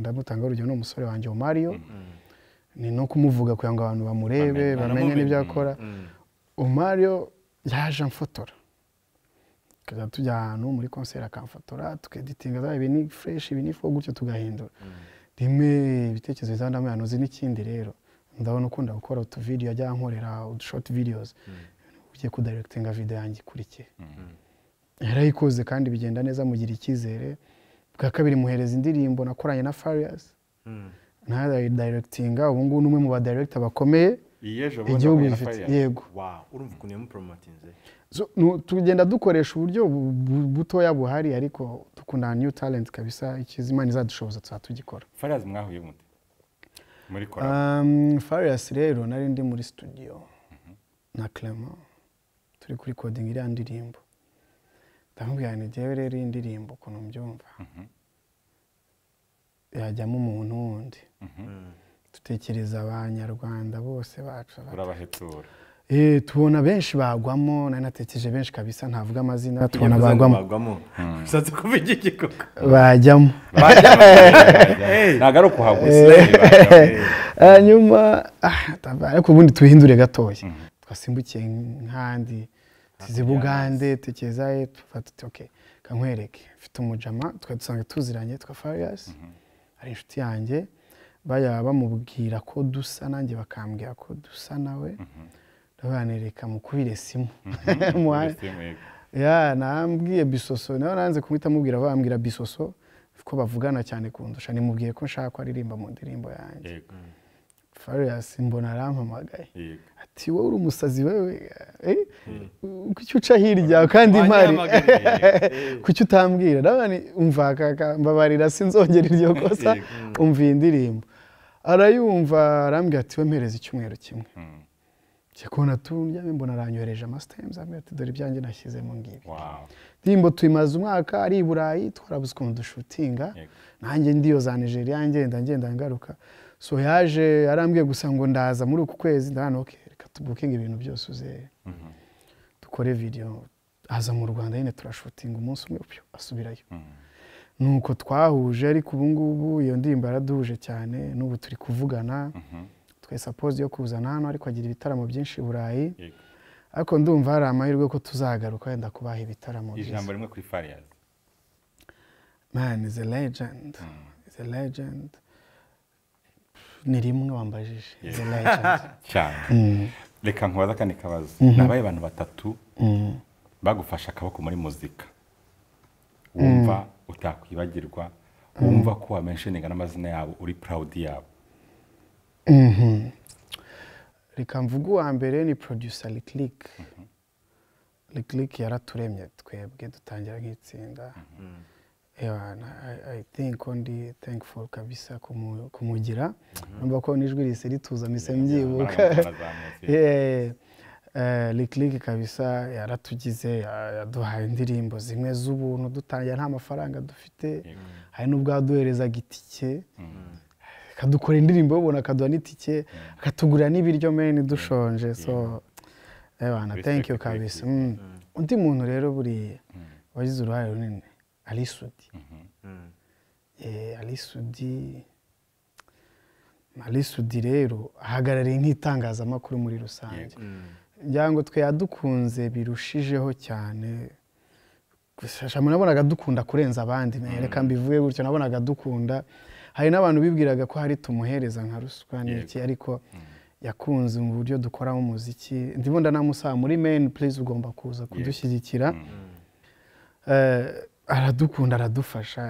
ndamutanga urugero ni umusore wanjye Mario mm. Mm. ni no kumuvuga kugira ngo abantu bamurebe bamenye n'ibyo akora mm. Mario yaje amfotora tukajya tujya ahantu muri konseri akamfotora tukeditinga za ah, ibi ni fureshi ibi ni fo gutyo tugahindura rimwe ibitekerezo bizandamura ntuzi n'ikindi rero ndabona ukunda gukora utu video ajya ankorera udushoti videos ugiye kudayirekitinga videwo yanjye ikurikiye yarayikoze kandi bigenda neza mugira icyizere bwa kabiri muhereza indirimbo nakoranye na fariyasi hmm. ntadayidayiregitinga ubu ngubu ni umwe mu badiregita bakomeye igihugu gifite yego tugenda dukoresha uburyo butoya buhari ariko dukundana new talenti kabisa ikizimana izadushoboza tuba tugikora fariyasi mwahuye mute muri korari um, fariyasi rero nari ndi muri studio mhm. na clement turi kuri kodingi iriya ndirimbo ndamubwira ngewe rero iyi ndirimbo ukuntu mbyumva mhm. yajyamo umuntu wundi mhm. dutekereza abanyarwanda bose bacu urabahetura eh, tubona benshi bagwamo nanatekereje benshi kabisa ntavuga amazina tubona bagwamo ushatse hmm. kuvuga iki koko bajyamo ntabwo ari ukuhaguze eh. hanyuma eh, ah, ariko ubundi tuhindure gatoya hmm. twasimbukiye nk'ahandi tuzi bugande tukeza tufata tuti kankwereke mfite umujama twari dusanga tuziranye twa fariyasi mhm. ari inshuti yanjye bajya bamubwira ko dusa nanjye bakambwira ko dusa nawe mhm. banereka mukubire simu mhm. <laughs> nambwiye bisoso nawe nanze kumwita amubwira bambwira bisoso ko bavugana cyane kundusha nimubwiye ko nshaka ko aririmba mu ndirimbo yanjye fariyasi mbona arampamagaye ati wowe uri umusazi wewe eh? Eh? Hmm. kuki uca hirya kandi impari <laughs> kuki utambwira umva mbabarira sinzongera iryo kosa hmm. umva iyi ndirimbo arayumva arambwira ati wemereze icyumweru kimwe hmm. njya kubona turyamye mbona aranyohereje amasitemu arambwira ati dore ibyanjye mu ngibi ndirimbo tuyimaze umwaka ari i burayi twarabuze ukuntu dushutinga nanjye ndiyo za nigeria ngenda ngenda ngaruka so yaje arambwiye gusa ngo ndaza muri uku kwezi ndabona oke reka tubukinge ibintu byose uze mhm. dukore video aza mu rwanda nyine turashutinga umunsi umwe asubirayo mhm. nuko twahuje ariko ubu ngubu iyo ndirimbo yaraduhuje cyane n'ubu turi kuvugana mhm. twese apoze yo kuzana hano ariko agira ibitaramo byinshi i burayi ariko ndumva hari amahirwe ko tuzagaruka wenda kubaha ibitaramo byiza ijambo rimwe kuri fariyari mani izi legend izi mm. legend ni rimwe wambajije cyane <laughs> mm. reka nkubaze akandi kabazo mm-hmm. nabaye abantu batatu mm. bagufashe akaboko muri muzika mm. wumva utakwibagirwa wumva ko wamensheninga n'amazina yabo uri purawudi yabo mm-hmm. reka mvuge uwa mbere ni producer likirike mm-hmm. likirike yaraturemye twebwe dutangira nk'itsinda I think ndi thankful kabisa kumugira mhm. numva ko n'ijwi rise rituza mpise mbyibuka likiliki kabisa yaratugize yaduhaye indirimbo zimwe z'ubuntu dutangira nta mafaranga dufite hari n'ubwo yaduherezaga itike akadukora mm-hmm. indirimbo ubona akaduha n'itike akatugurira n'ibiryo meni dushonje so thank you kabisa mm. Mm. undi muntu rero buriya mm. wagize uruhare runini ali sudi ali sudi ali sudi rero ahagarariye nk'itangazamakuru muri rusange mm. ngira ngo twe yadukunze birushijeho cyane gusa nabonaga dukunda kurenza abandi reka mm. mbivuge gutyo nabonaga dukunda hari n'abantu bibwiraga ko hari tumuhereza nka ruswa n'iki ariko mm. yakunze mu buryo dukoramo umuziki ndibunda namusaba muri meni purize ugomba kuza kudushyigikira eh, aradukunda aradufasha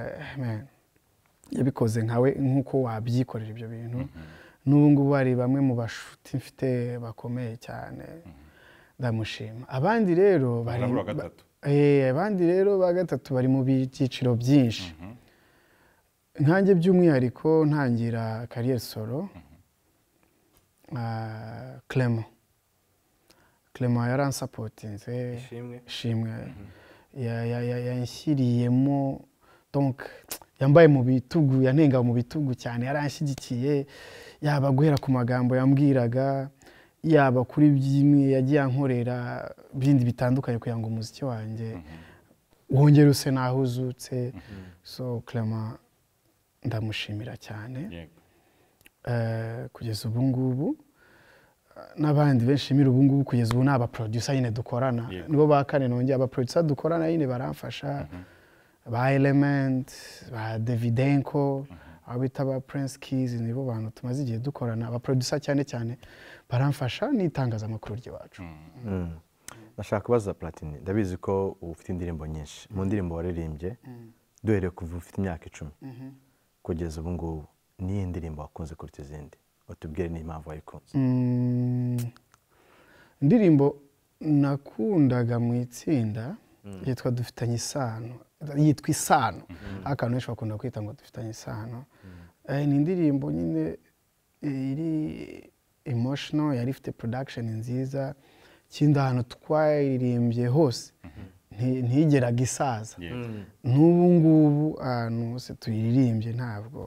yabikoze nkawe nk'uko wabyikorera ibyo bintu mm-hmm. n'ubu ngubu hari bamwe mu bashuti mfite bakomeye cyane mm-hmm. ndamushima abandi rero bari eh, abandi rero ba gatatu bari mu byiciro byinshi mm-hmm. nkanjye by'umwihariko ntangira kariyeri soro ah, clement clement yaransapotinze ishimwe yanshyiriyemo yambaye mu bitugu yanenga mu bitugu cyane yaranshyigikiye yaba guhera ku magambo yambwiraga yaba kuri byimwe yagiye ankorera bindi bitandukanye kugira ngo umuziki wanjye mhm. wongere use n'aho uzutse mhm. so karama ndamushimira cyane eh, kugeza ubu ngubu n'abandi benshi nyine ubu ngubu kugeza ubu ni abaproducer nyine dukorana nibo ba kane nongeye abaproducer dukorana nyine baramfasha mm-hmm. ba element ba davidenko mm-hmm. abo bita ba prince keys nibo bantu tumaze igihe dukorana abaproducer cyane cyane baramfasha n'itangazamakuru ry'iwacu mm-hmm. mm. nashaka kubaza platini ndabizi ko ufite indirimbo nyinshi mu ndirimbo waririmbye mm. duhereye kuva ufite imyaka icumi kugeza ubu ngubu niyo ndirimbo wakunze kuruta izindi utubwire n'impamvu wayikunze mm. indirimbo nakundaga mu itsinda mm. yitwa dufitanye isano yitwa isano mhm. akantu benshi bakunda kwita ngo dufitanye isano mm. eh, ni indirimbo nyine eh, iri emotional yari ifite production nziza ikindi ahantu twayirimbye hose mhm. ntigeraga isaza n'ubu ngubu ahantu hose tuyiririmbye ntabwo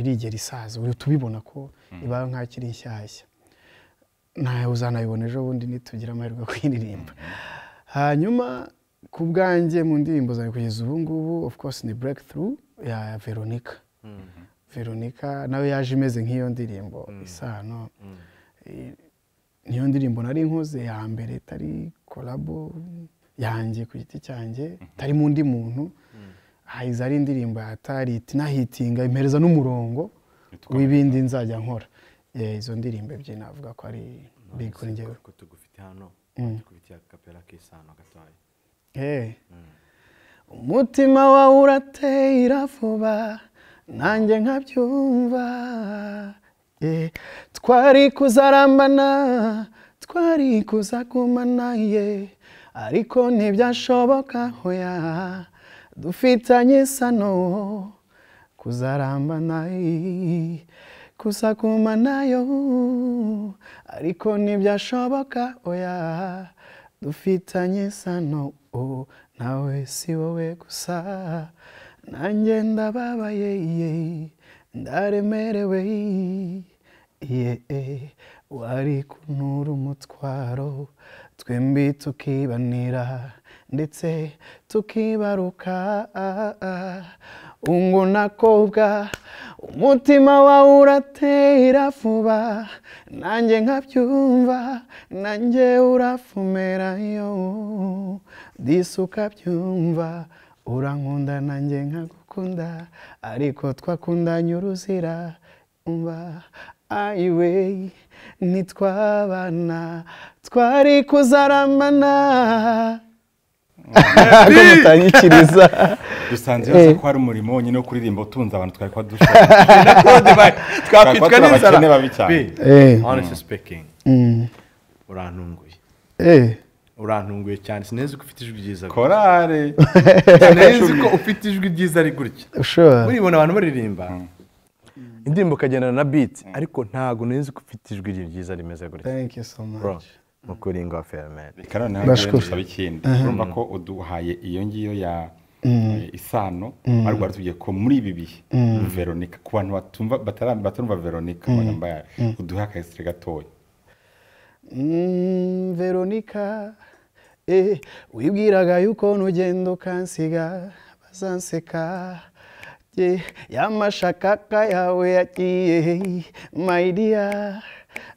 irigera isaza uhita tubibona ko mm. iba nk'akiri nshyashya ntawe uzanayibona ejo bundi nitugira amahirwe yo kuyiririmba mm-hmm. hanyuma ku bwanjye mu ndirimbo zawe kugeza ubu ngubu of course ni bureke ya veronica mm-hmm. veronica nawe yaje imeze nk'iyo ndirimbo mm. isano mm. niyo ndirimbo nari nkoze ya mbere itari korabo yanjye ku giti cyanjye mm-hmm. itari mu undi muntu hayiza ari indirimbo yatari nahitinga impereza n'umurongo w'ibindi nzajya nkora eh, izo ndirimbo ebyiri navuga ko ari big kuri njyewe mm. eh. mm. umutima wawe uratera vuba nanjye nkabyumva eh, twari kuzarambana twari kuzagumana ye ariko ntibyashoboka hoya dufitanye isano kusakuma nayo, ariko ntibyashoboka oya dufitanye isano nawe si wowe gusa nanjye ndababaye ndaremerewe e, wari kuntura umutwaro twembi tukibanira ndetse tukibaruka ungo nakobwa umutima wawe uratera vuba nanjye nkabyumva nanjye urafumera yo disi ukabyumva urankunda nanjye nkagukunda ariko twakundanye uruzira umva ayiweyi ntitwabana twari kuzaramana ntabwo <laughs> dusanze yose eh. ko ari umurimo wonyine wo kuririmba utunze abantu twari kuba dushobora twakwitwa n'inzara honestly speaking mm. urantunguye eh. urantunguye cyane sinzi ko ufite ijwi ryiza korare sinzi ko ufite ijwi ryiza ari gutya uribona abantu baririmba hmm. indirimbo ukagendana na biti ariko ntabwo nzi ko ufite ijwi ryiza rimeze gutya mu kuringa wa feromete reka noneho ntabwo ikindi urumva ko uduhaye iyo ngiyo ya mm. eh, isano mm. ariko baratubwiye ko muri ibi bihe mm. veronika ku bantu batumva batumva veronika amagambo yayo uduhe akayisire gatoya veronika eh, wibwiraga yuko n'ugenda ukansiga bazanseka eh, ya yawe yagiye mayidiya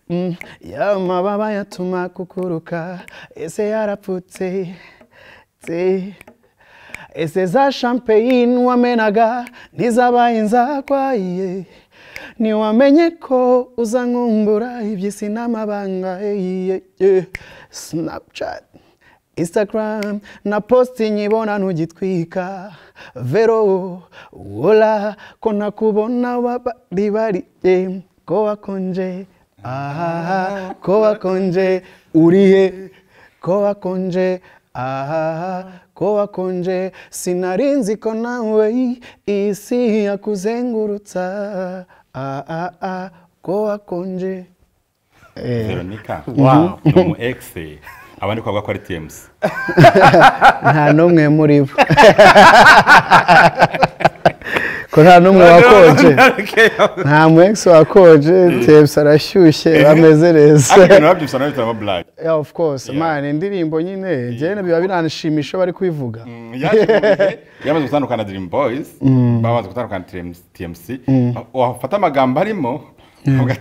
Mm. ya mababa yatuma kukuruka ese yarapfutse ese za champagne wamenaga ntizabaye nzakwaye ntiwamenye ko uza nkumbura iby'isi n'amabanga snapchat instagram na posti nyibona ntugitwika vero wola ko nakubona bari bari ko wakonje ahaha ko bakonje urihe ko bakonje aha ko bakonje sinarinzi ko nawe isi yakuzengurutsa aaa ko bakonje eh. veronica mhm. wa ni umu egisi abandi twavuga ko ari nta n'umwe muri bo <laughs> ko nta n'umwe wakonje nta mwegisi wakonje mm. tebs arashyushye bameze neza yeah of course yeah. man indirimbo nyine mm. njyewe biba biranshimisha bari kubivuga mm. yamaze gutandukana dream boys bamaze gutandukana tmc wafata amagambo arimo uvuga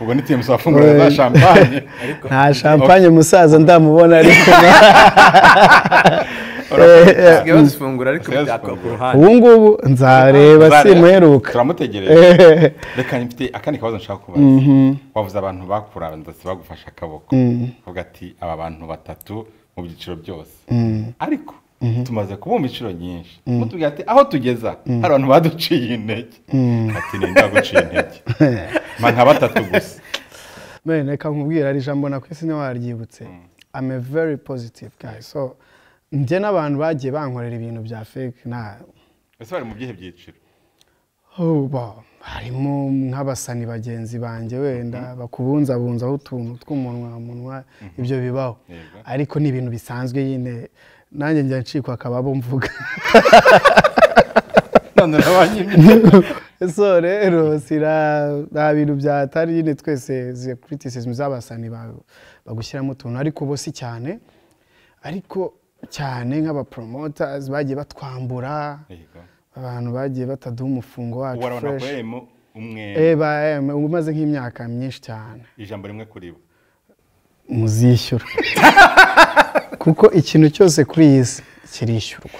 ubwo ni tmc wafungura za champagne <laughs> nta champagne musaza ndamubona ariko <laughs> <laughs> bazifungura eh, eh, mm. ariko bitakuba ku ruhande ubu ngubu nzareba simuheruka turamutegereje reka mfite akandi kabazo nshaka kubaza wavuze abantu bakura ndetse bagufashe akaboko uvuga ati aba bantu batatu mu byiciro byose ariko tumaze kubumba inshuro nyinshi mutubwira ati aho tugeza hari abantu baduciye intege ati ninde waguciye intege nka batatu gusa reka nkubwira ari ijambo na ku isi ntiwaryibutse ame very positive guy so njye n'abantu bagiye bankorera ibintu bya feke ese bari mu byihe byiciro oh, harimo nk'abasani bagenzi banjye wenda mhm. bakubunzabunzaho utuntu tw'umunwa munwa mhm. ibyo bibaho ariko ni ibintu bisanzwe nyine nanjye njya ncikwa akababo mvuga <laughs> <laughs> so rero nta bintu byatari nyine twese kiritisizmu z'abasani bagushyiramo utuntu ariko bo si cyane ariko cyane nk'abaporomotasi bagiye batwambura abantu bagiye bataduha umufungo wacu fureshi umaze nk'imyaka myinshi cyane ijambo rimwe kuri bo muzishyura <laughs> kuko ikintu cyose kuri iyi si kirishyurwa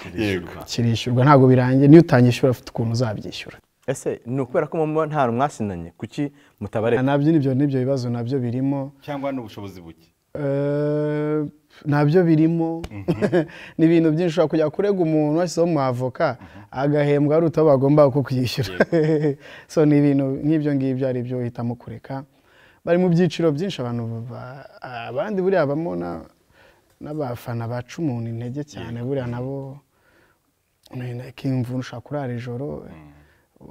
kirishyurwa ntabwo birangiye niyo utanyishyura afite ukuntu uzabyishyura ese ni ukubera ko mubona nta mwasinanye kuki mutabareka nabyo nibyo nibyo bibazo nabyo birimo cyangwa n'ubushobozi buke Eh, nabyo birimo mhm. <laughs> ni ibintu byinshi ushobora kujya kurega umuntu washyizeho umwavoka mhm. agahembwa ari utaba bagomba kukwishyura <laughs> so ni ibintu nk'ibyo ngibyo ari byo uhitamo kureka bari mu byiciro byinshi abantu abandi buriya habamo n'abafana baca umuntu intege cyane buriya nabo nk'imvura ushobora kurara ijoro mhm.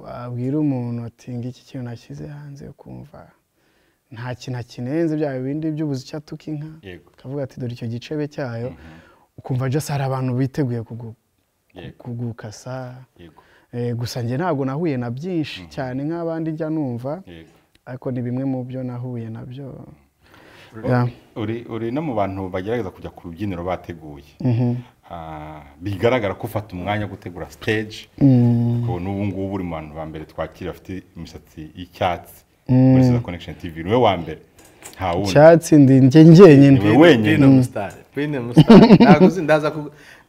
wabwira umuntu ati ngiki kintu nashyize hanze ukumva nta kintu kinenze bya bindi by'ubuzi tuki nka akavuga ati dore icyo gicebe cyayo mhm. ukumva jose hari abantu biteguye kugukasa eh, gusa njye ntabwo nahuye na byinshi mhm. cyane nk'abandi njya numva ariko ni bimwe mu byo nahuye nabyo uri no mu bantu bagerageza kujya ku rubyiniro bateguye mhm. ah, bigaragara ko ufata umwanya wo gutegura siteji mm. ubu ngubu uri mu bantu ba mbere twakira bafite imisatsi y'icyatsi muri mm. siza connection tv niwe wa mbere nta wundi cyatsindiye njye njyenyine niwe wenyine umusitari purine umusitari <laughs> ah, ndaza ku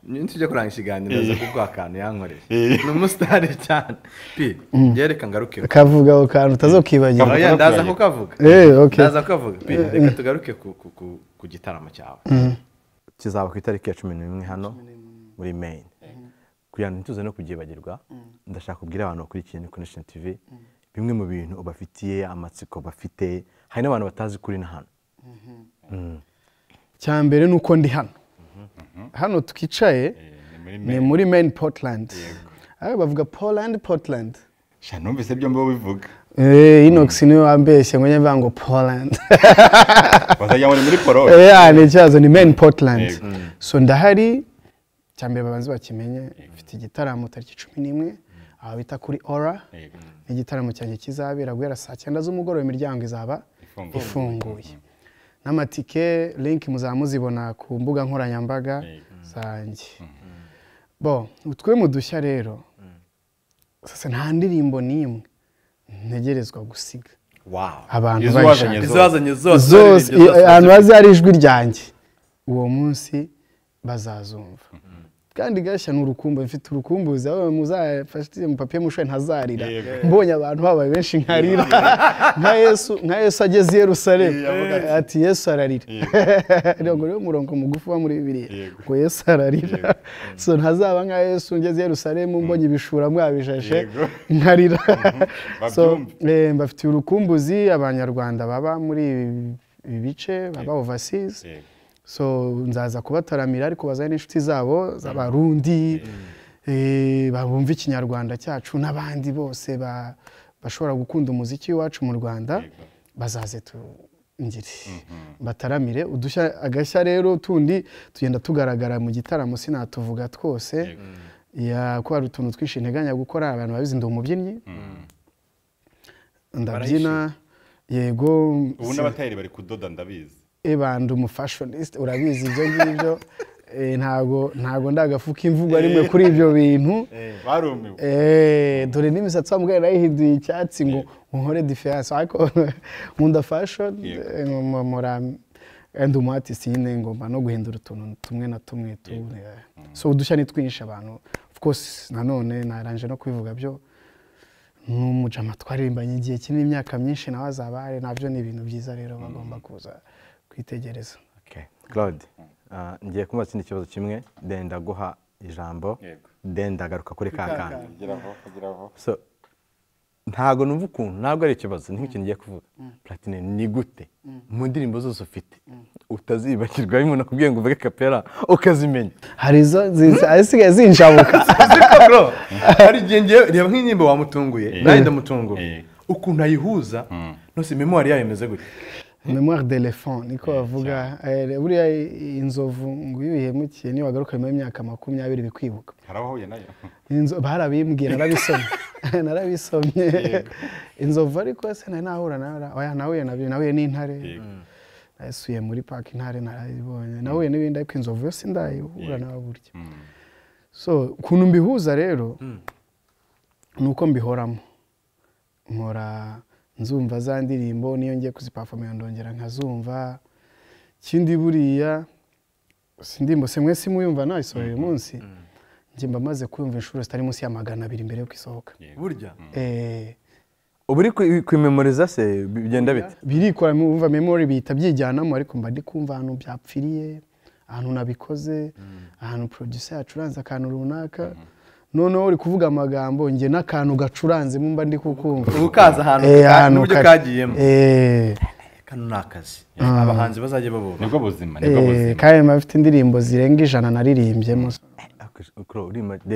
nyinshi ujya kurangisha ikiganiro ndaza eh. kubwo akantu yankoreye ni eh. umusitari <laughs> cyane pi mm. yereka ngaruke kavuga ako kantu utazokibagirwa ndaza kukavuga ndaza kukavuga eh, pi reka tugaruke ku gitaramo cyawe kizaba ku itariki ya cumi n'imwe hano muri meyini kugira ngo ntituze no kubyibagirwa mm. ndashaka kubwira abantu bakurikiye ni konesheni tivi bimwe mu bintu bafitiye amatsiko bafite hari n'abantu batazi kuri na hano cya mbere ni uko ndi hano hano twicaye eh, ni muri Main portland ah, bavuga poland portland numvise byombi bivuga eh, inogisi niwe wambeshye ngo nyamvira <laughs> ngo polandi bazajya muri muri polandi eh, ah, ni ikibazo ni meni portland so ndahari cya mbere babanza bakimenye mfite igitaramo tariki cumi n'imwe bita kuri ora mm. igitaramo cyanjye kizabera guhera saa cyenda z'umugoroba imiryango izaba ifunguye mm. n'amatike linki muzaba muzibona ku mbuga nkoranyambaga mm. zanjye mm-hmm. bo utwe mu dushya rero nta ndirimbo n'imwe ntegerezwa gusiga abantu bayishaka zose ahantu hazi hari ijwi ryanjye uwo munsi bazazumva mm-hmm. kandi gashya ni urukumbu mfite urukumbuzi aho muzafashe mupapiye mushoboye ntazarira mbonye abantu babaye benshi nkarira <laughs> nka yesu nka yesu ageze i Yerusalemu ati yesu ararira <laughs> ngo rero umurongo mugufi wa muri bibiriya ngo yesu ararira <laughs> so ntazaba nka yesu ngeze i Yerusalemu mm. mbonye ibishura mwabijashe nkarira mm-hmm. eh, mbafitiye urukumbuzi abanyarwanda baba muri ibi bice baba overseas so nzaza kubataramira ariko bazaye n'inshuti zabo z'abarundi mm. eh, bumva ikinyarwanda cyacu n'abandi bose bashobora gukunda umuziki w'iwacu mu rwanda bazaze ngiri mm-hmm. bataramire udushya agashya rero tundi tugenda tugaragara mu gitaramo sinatuvuga twose ko hari utuntu twinshi nteganya gukora abantu babizi ndi umubyinnyi mm. ndabyina yego ubu n'abatayeri bari kudoda ndabizi ebanda umufashonist urabizi ibyo ngibyo <laughs> eh, ntago ntago ndagafuka imvugo eh. rimwe kuri ibyo bintu eh, dore n'imisatsi wa mbwira yayihinduye icyatsi ngo nkore diferanse ariko <laughs> nkunda fashoni ndi umu atisite nyine ngomba no guhindura utuntu tumwe na tumwe mm. so udushya ni twinshi abantu rwose nanone naranje no kubivuga byo ni umucamatwaririmba igihe kinini imyaka myinshi nawe azaba nabyo ni ibintu byiza rero bagomba mm. kuza kwitegereza claude uh, ngiye kubaza ikindi kibazo kimwe denda guha ijambo denda agaruka kuri ka kandi ntabwo numva ukuntu ntabwo ari ikibazo ni nk'ikintu mm. ugiye kuvuga mm. platine ni gute mm. mu ndirimbo zose ufite utazibagirwa umuntu akubwiye ngo uvuge kapera ukazimenya hari izo zisigaye zinshabuka <laughs> hari igihe ngiye reba nk'inyirimbo wamutunguye eh. nawe ndamutunguye eh. ukuntu ayihuza nose memori yayo imeze gutya memoire d'elephant niko eh, bavuga eh, buriya inzovu ngo iyo uyihemukiye niyo wagaruka nyuma y'imyaka makumyabiri bikwibuka hari nayo barabibwira narabisomye <laughs> <laughs> narabisomye inzovu ariko se nari nahura nahuye nahuye n'intare hmm. nasuye muri pariki intare narayibonye nahuye n'ibindi ariko inzovu yose ndayihura nawe burya hmm. so ukuntu mbihuza rero hmm. ni uko mbihoramo nkora nzumva za ndirimbo niyo ngiye kuzipafomera ndongera nkazumva ikindi buriya indirimbo se mwese muyumva nayisohora uyu mm-hmm. munsi mm-hmm. njyemba maze kuyumva inshuro zitari munsi ya magana abiri mbere yuko isohoka burya mm-hmm. eh. ubu uri kwimemoriza se bigenda bite birikora wumva memori bihita byijyanamo ariko mba ndi kumva ahantu byapfiriye ahantu nabikoze ahantu producer yacuranze akantu runaka noneho uri kuvuga amagambo njye n'akantu gacuranzemo mumba ndi kukumva ubu kaza eh, ahantu n'uburyo kagiyemo eh. kano ni akazi ah. abahanzi bazajya babona nibwo buzima nibwo eh, buzima kandi bafite indirimbo zirenga ijana naririmbyemo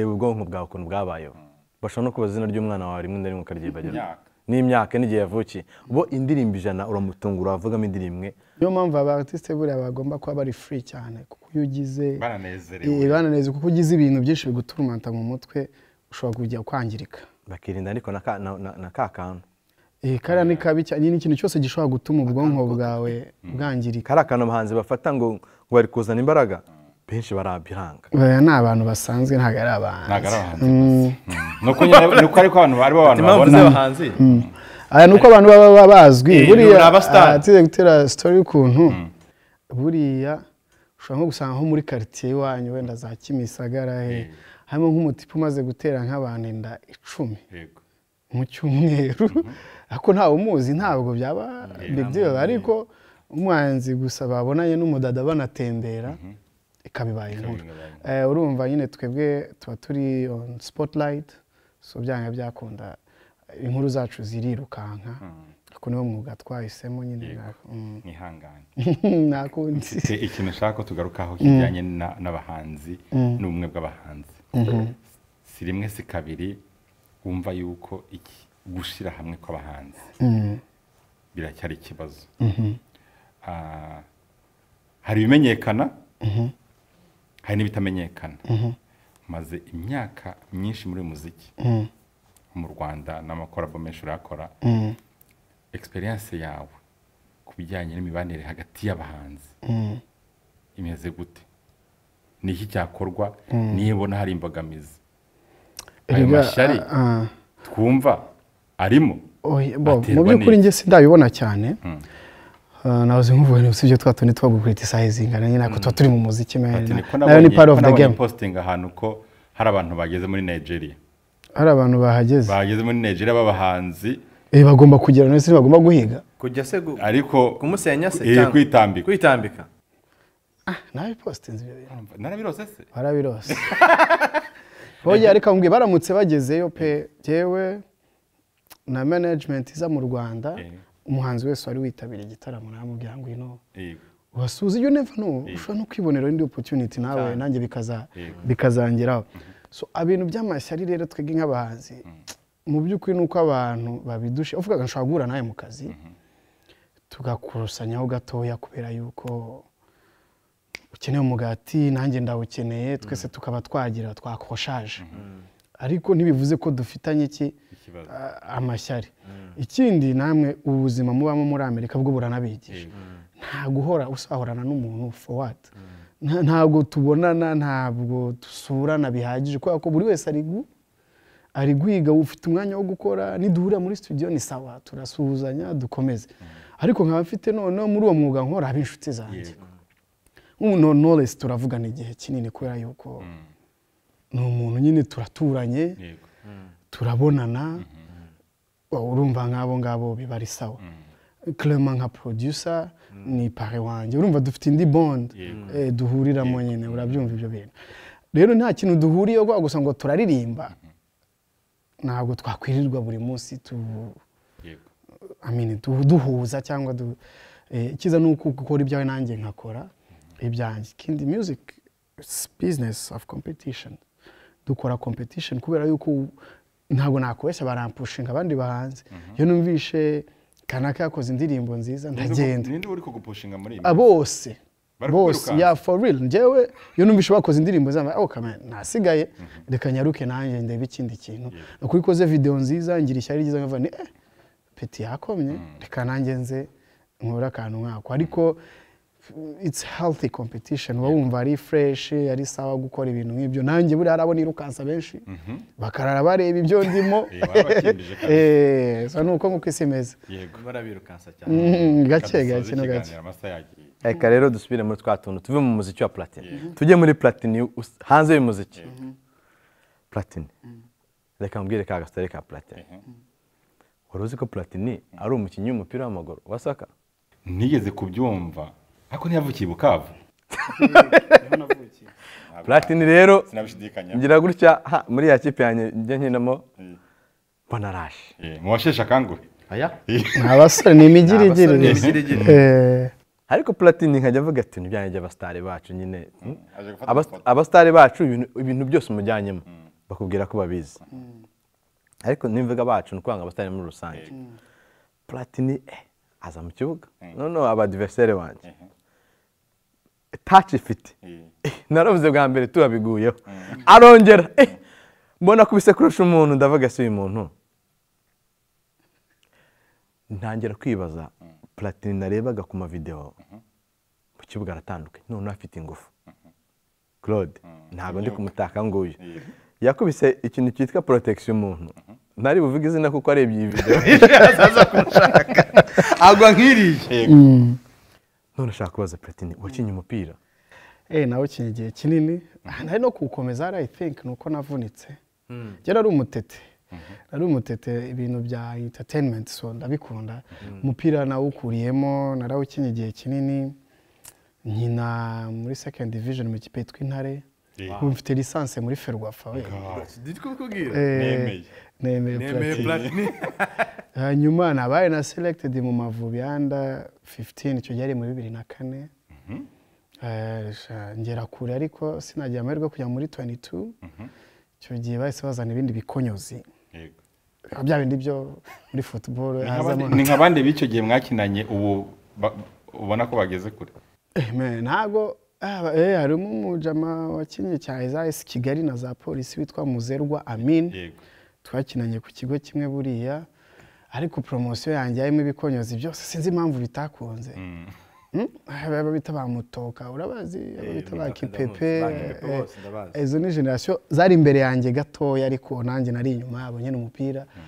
ubwonko bwawe ukuntu bwabayeho bashobora no kuba izina ry'umwana wawe rimwe na rimwe ukaryibagira n'imyaka n'igihe yavukiye bo indirimbo ijana uramutungura wavugamo indirimbo imwe niyo mpamvu aba aritiste buriya bagomba kuba bari furi cyane kuko iyo ugize bananezerewe eh, kuko ugize ibintu byinshi biguturumanta mu mutwe ushobora kujya kwangirika bakirinda ariko na ka kantu eh, kariya ni kabi cyane ni ikintu cyose gishobora gutuma ubwonko bwawe mm. bwangirika kariya kantu abahanzi bafata ngo bari kuzana imbaraga benshi barabiranga baya ni abantu basanzwe ntabwo ari abahanzi mm. <laughs> nuko ariko abantu bari abantu babona abahanzi mm. nuko abantu baba bazwi eh, buriya ah, tuze gutera sitori y'ukuntu mm. buriya ushobora nko gusanga nko muri karitsiye iwanyu wenda za kimisagara he eh. harimo nk'umutipe umaze gutera nk'abantu inda icumi mu cyumweru mhm. <laughs> ariko ntawe umuzi ntabwo byaba eh, big ariko umwanzi gusa babonanye n'umudada banatembera mhm. ikabibaye eh, inkuru urumva nyine twebwe tuba turi on sipotirayiti so byanga byakunda inkuru zacu zirirukanka mm. ariko niwo mwuga twahisemo nyine mwihangane mm. <laughs> ntakundi ikintu ushaka ko tugarukaho kijyanye mm. n'abahanzi n'ubumwe bw'abahanzi mm-hmm. si rimwe si kabiri wumva yuko gushyira hamwe kw'abahanzi biracyari ikibazo mm-hmm. ah, hari ibimenyekana mm-hmm. hari n'ibitamenyekana mhm. maze imyaka myinshi muri muziki mhm. mu rwanda n'amakorabo menshi urakora mhm. egisperiyanse yawe ku bijyanye n'imibanire hagati y'abahanzi imeze gute ni iki cyakorwa niyibona hari imbogamizi ayo mashyari twumva arimo mu by'ukuri njye sindabibona cyane hmm. Eh, nawe nk'ubu ni ibyo twa tundi twagukubita isaha izingana nyine ntabwo tuba mm. turi mu muziki nayo ni part of the game positing ahantu ko hari abantu bageze muri nigeria hari abantu bahageze bageze muri nigeria b'abahanzi eh, bagomba kugera none se bagomba guhiga kujya se ariko kumusenya se eh, cyangwa kwitambika kwitambika ah, narabipositinze ibyo narabirose se barabirose <laughs> hoya ariko ambwiye baramutse bagezeyo pe yewe na management iza mu rwanda umuhanzi wese wari witabiriye igitaramo namubwira ngo ino wasuze iyo neva no ushobora no kwibonera indi opotuniti nawe nanjye bikazangeraho mhm. ibintu by'amashyari rero twebwe nk'abahanzi mhm. mu by'ukuri ni uko abantu babidushe uvuga ngo nshobora guhura nawe mu kazi mhm. tugakurusanyaho gatoya kubera yuko ukeneye umugati nanjye ndawukeneye twese tukaba twagira twakoshaje ariko ntibivuze ko dufitanye iki amashyari mm. ikindi namwe ubuzima buzima mubamo muri amerika bwo buranabigisha mm. nta guhora usahurana n'umuntu forward mm. ntabwo tubonana ntabwo dusurana bihagije kubera ko buri wese ari ari guhiga ufite umwanya wo gukora niduhura muri studio ni sawa turasuhuzanya dukomeze ariko nkaba mfite noneho muri uwo mwuga nkora haba inshuti zanjye nk'ubu none turavugana igihe kinini kubera yuko ni umuntu nyine turaturanye mm. turabonana mm-hmm. urumva nk'abo ngabo biba ari sawa mm. clement nka producer mm. ni pare wanjye urumva dufite indi bondi eh, duhuriramo nyine urabyumva ibyo bintu rero nta kintu duhuriyeho gusa ngo turaririmba mm-hmm. ntabwo twakwirirwa buri munsi duhuza cyangwa eh, icyiza ni uko ukora ibyawe nanjye nkakora mm-hmm. ibyanjye ikindi music business of competition. dukora competition kubera yuko ntabwo nakoresha barampushinga abandi bahanze mhm. iyo numvishe kanaka yakoze indirimbo nziza ndagenda ninde uri kugupushinga ah, bose bose ya for real ngewe iyo numvishe bakoze indirimbo zamba oh kama nasigaye mhm. reka nyaruke nanjye ndebe ikindi kintu nuko ikoze video nziza ngira ishyari ryiza nkavuga ni eh, peti yakomye mm. reka nanjye nze nkora akantu nkako ariko mm. it's healthy competition wumva ari fresh ari sawa gukora ibintu nk'ibyo nanjye buriya hari abo nirukansa benshi mhm. bakarara bareba ibyo ndimo <laughs> ni eh, uko nk'uko isi imeze mm, mm, gake gake no gake reka rero dusubire muri twa tuntu tuve mu muziki wa platini tujye muri platini hanze y'umuziki mhm. platini mhm. reka mbwire ka gasitari ka platini wari uzi ko platini ari umukinnyi w'umupira w'amaguru wasaka nigeze kubyumva ariko ntiyavukiye bukavu <laughs> platini rero ngira gutya muri ya kipe yanjye njya nkinamo mbona araje mu basheshe akanguhe <laughs> ni abasore ni imigirigiri eh. ariko platini nkajya avuga ati ntibyange by'abasitari bacu nyine hmm? Hmm? abasitari bacu ibintu byose umujyanyemo hmm. bakubwira ko babizi ariko n'imvuga bacu ni ukwanga abasitari muri rusange platini eh, aza mu kibuga noneho abadiveriseri wanjye taci ifite eh, naravuze bwa mbere turabiguyeho mm. arongera eh, mbona kubise kurusha umuntu ndavuga si uyu muntu ntangira kwibaza mm. platine narebaga ku mavidewo mm-hmm. mu kibuga aratandukanye noneho afite ingufu mm-hmm. claude mm. ntabwo ndi kumutaka nguyu yakubise ikintu cyitwa porotecisi umuntu mm-hmm. ntari buvuge izina kuko arebye iyi videwo agwa nk'iriya none ushaka kubaza platini wakinnye umupira eee eh, nawe ukinnye igihe kinini mm-hmm. nari no kuwukomeza ari ayipinki ni uko navunitse njye mm. ari umutete mm-hmm. nari umutete ibintu bya interineti so ndabikunda mm-hmm. umupira nawukuriyemo narawukinnye igihe kinini nyina muri sekendi divijoni mu kipe yitwa intare mfite lisansi muri ferwafa we nemeye platini <laughs> hanyuma nabaye na selected mu mavubi yanda 15 icyo gihe ari muri bibiri na kane mhm. eh, ngera kure ariko sinagira amahirwe kujya muri 22 mhm. icyo gihe bahise bazana ibindi bikonyozi ah, bya bindi byo muri football ni nk'abandi b'icyo gihe mwakinanye ubu ubona ko bageze kure ntabwo ah, eh, harimo umujama wakinnye cya ezayesi kigali na za polisi witwa muzerwa amin twakinanye ku kigo kimwe buriya ariko poromosiyo yanjye harimo ibikonyozi byose sinzi impamvu bitakunze mm. mm? ah, aba bita ba mutoka urabazi aba eh, bita ba kipepe eh, izo ni generasiyo zari imbere yanjye gatoya ariko nanjye nari inyuma yabo nyine umupira mm.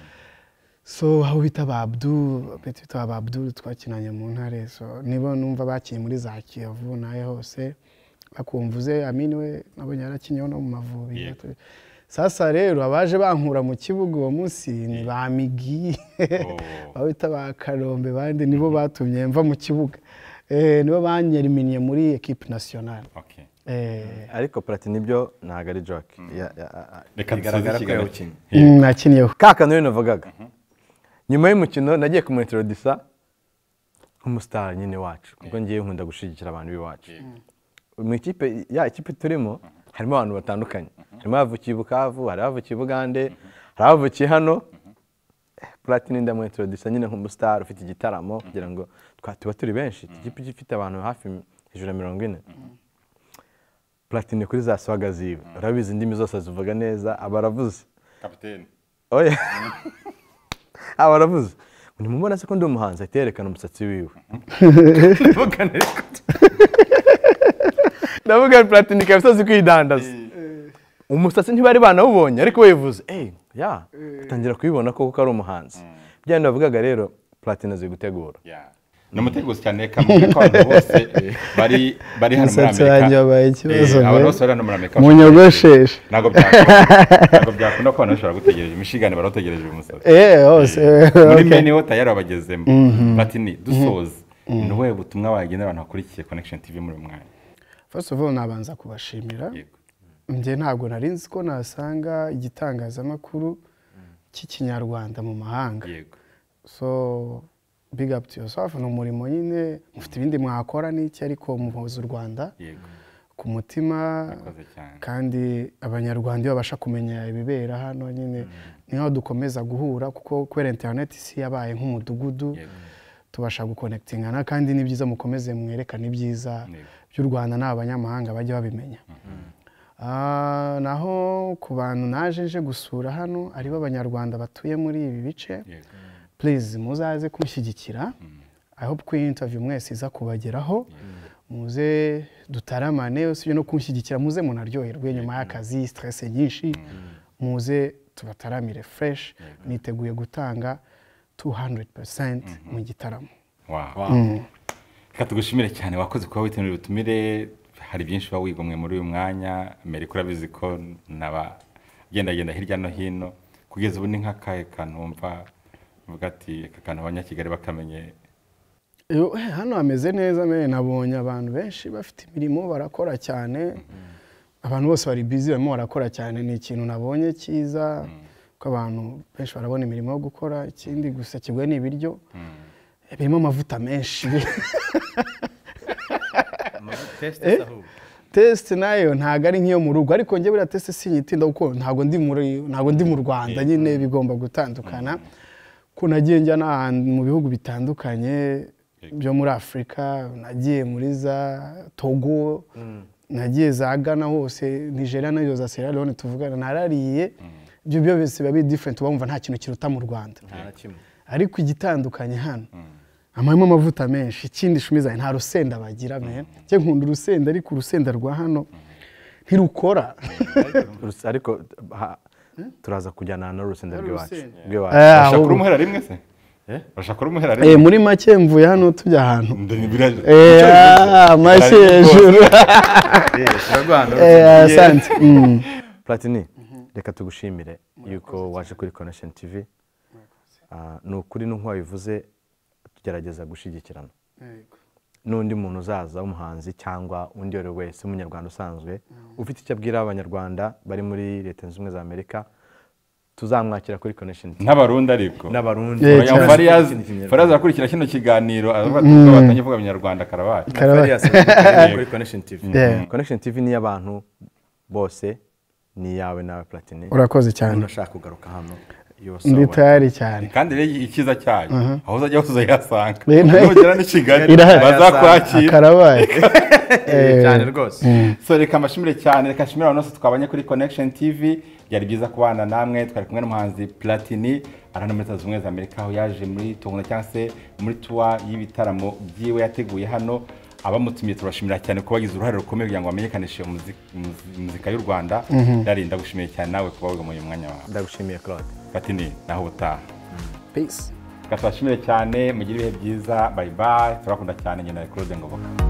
so aho bita ba abdul bita ba abdul twakinanye mu ntare so nibo numva bakiye muri za kiyovu nayo hose bakumva uze amini we nabonye yarakinyeho no mu mavubi sasa rero abaje bankura mu kibuga uwo munsi ni eh. ba migi oh. <laughs> bita ba karombe bandi nibo mm-hmm. batumye mva mu kibuga eh, nibo banyeriminiye muri ekipi nasiyonari eh. ariko parati nibyo ntabwo ari joke mm-hmm. bigaragara ko yawukinnye mm, nakiniyeho ka kantu navugaga mm-hmm. nyuma y'umukino nagiye kumuterodisa nk'umusitari nyine wacu kuko ngiye nkunda gushyigikira abantu b'iwacu mu ikipe ya ikipe turimo harimo abantu batandukanye harimo abavukiye bukavu hari abavukiye bugande hari abavukiye hano eh, puratine ndamwetirodisa nyine nk'umusitari ufite igitaramo kugira ngo tuba turi benshi tugiye ifite abantu hafi hejuru ya mirongo ine puratine kuri za swaga ziwe mm. urabizi indimi zose zivuga neza aba aravuze kapitene oya <laughs> aba aravuze ntimubona se ko ndi umuhanzi ahita yerekana umusatsi wiwe <laughs> ndavuga platini kabisa azi kwidandaza eh. eh. umusatsi ntibari banawubonye ariko wivuze eh, ya atangira kubibona koko ari umuhanzi bya bintu bavugaga rero platini azi gutegura ni umuteguzi cyane kamwe ko abantu bose bari hano muri amerika abantu bose bari hano muri amerika munyogosheshe ntabwo byakunda ko abantu bashobora gutegereje imishigane barategereje umusatsi hose muri meni ho tayari abagezemo mhm. platini dusoza ni ubuhe mhm. butumwa wagenera abantu bakurikiye connection tv muri uyu mwanya first of all nabanza kubashimira njye mm. ntabwo nari nzi ko nasanga igitangazamakuru mm. cy'ikinyarwanda mu mahanga so big up to yourself ni umurimo nyine mufite ibindi mwakora n'iki ariko muhuza u rwanda ku mutima kandi abanyarwanda iyo babasha kumenya ibibera hano nyine mm. niho dukomeza guhura kuko kubera interineti isi yabaye nk'umudugudu tubasha gukonekitingana kandi ni byiza mukomeze mwerekane ibyiza by'u rwanda ni abanyamahanga bajya babimenya mm-hmm. ah, naho ku bantu naje nje gusura hano aribo Abanyarwanda batuye muri ibi bice purize muzaze kunshyigikira aho mm-hmm. hope ko interview mwese iza kubageraho muze dutaramane usibye no kunshyigikira muze munaryoherwe nyuma y'akazi stress nyinshi mm-hmm. muze tubataramire fresh niteguye gutanga 200% mu gitaramo mm. reka tugushimire cyane wakoze kuba witabiriye ubutumire hari byinshi uba wigomwe muri uyu mwanya mbere urabizi ko nabagendagenda hirya no hino kugeza ubu ni nk'akahe kantu wumva uvuga ati aka kantu abanyakigali bakamenye eh, hano hameze neza mbere nabonye abantu benshi bafite imirimo barakora cyane mm-hmm. abantu bose bari bizi barimo barakora cyane ni ikintu nabonye cyiza mm. ko abantu benshi barabona imirimo yo gukora ikindi gusa kigoye ni ibiryo mm. birimo amavuta menshi <laughs> tesite eh? nayo ntabwo ari nk'iyo mu rugo ariko njye buriya tesite sinyitinda kuko ntabwo ndi mu rwanda eh. nyine bigomba gutandukana mm. ko nagiye njyana mu bihugu bitandukanye eh. byo muri afurika nagiye muri za togo mm. nagiye za gana hose nigeria nayo za sierra leone tuvugana narariye mm. ibyo byose biba biri diferenti wumva nta kintu kiruta mu rwanda ariko igitandukanye hano amanywa amavuta menshi ikindi shumiza nta rusenda bagira mm. me njye nkunda urusenda ariko urusenda rwa hano ntirukora <laughs> ariko turaza kujyana n'urusenda rw'iwacu bashakura eh, umuhera rimwe se bashakura eh? eh, muri make mvuye hano tujya ahantu amashyi hejuru asanze platini mhm. reka tugushimire yuko waje kuri connection tv ah, ni ukuri n'uko wabivuze tugerageza gushyigikirana n'undi muntu uzaza w'umuhanzi cyangwa undi ari wese w'umunyarwanda usanzwe mm. ufite icyo abwira abanyarwanda bari muri leta zunze ubumwe za amerika tuzamwakira kuri konesheni n'abarundi ariko n'abarundi fariyazi akurikira kino kiganiro mm. abatangiye kuvuga abanyarwanda karabaye kuri konesheni tivi konesheni tivi ni iy'abantu bose ni iyawe nawe platine urakoze cyane urashaka kugaruka hano nditayari cyane kandi rero ikiza cyayo aho uzajya hose uzayihasanga nugera n'i kigali bazakwakira akarabaye <laughs> eh. cyane rwose eh. reka mbashimire cyane reka nshimire abantu bose twabanye kuri connection tv byari byiza kubana namwe twari kumwe n'umuhanzi platini arano muri leta zunze ubumwe za amerika aho yaje muri tungano cyangwa se muri tuwa y'ibitaramo byiwe yateguye hano abamutumye turashimira cyane kuba bagize uruhare rukomeye kugira ngo bamenyekanishe muzika y'u rwanda rari mhm. ndagushimiye cyane nawe kuba uyu mwanya wawe ndagushimiye claude batini naho ubutaha peace tugashimire cyane mugire ibihe byiza bayibaye turakunda cyane nyina claude ngoboka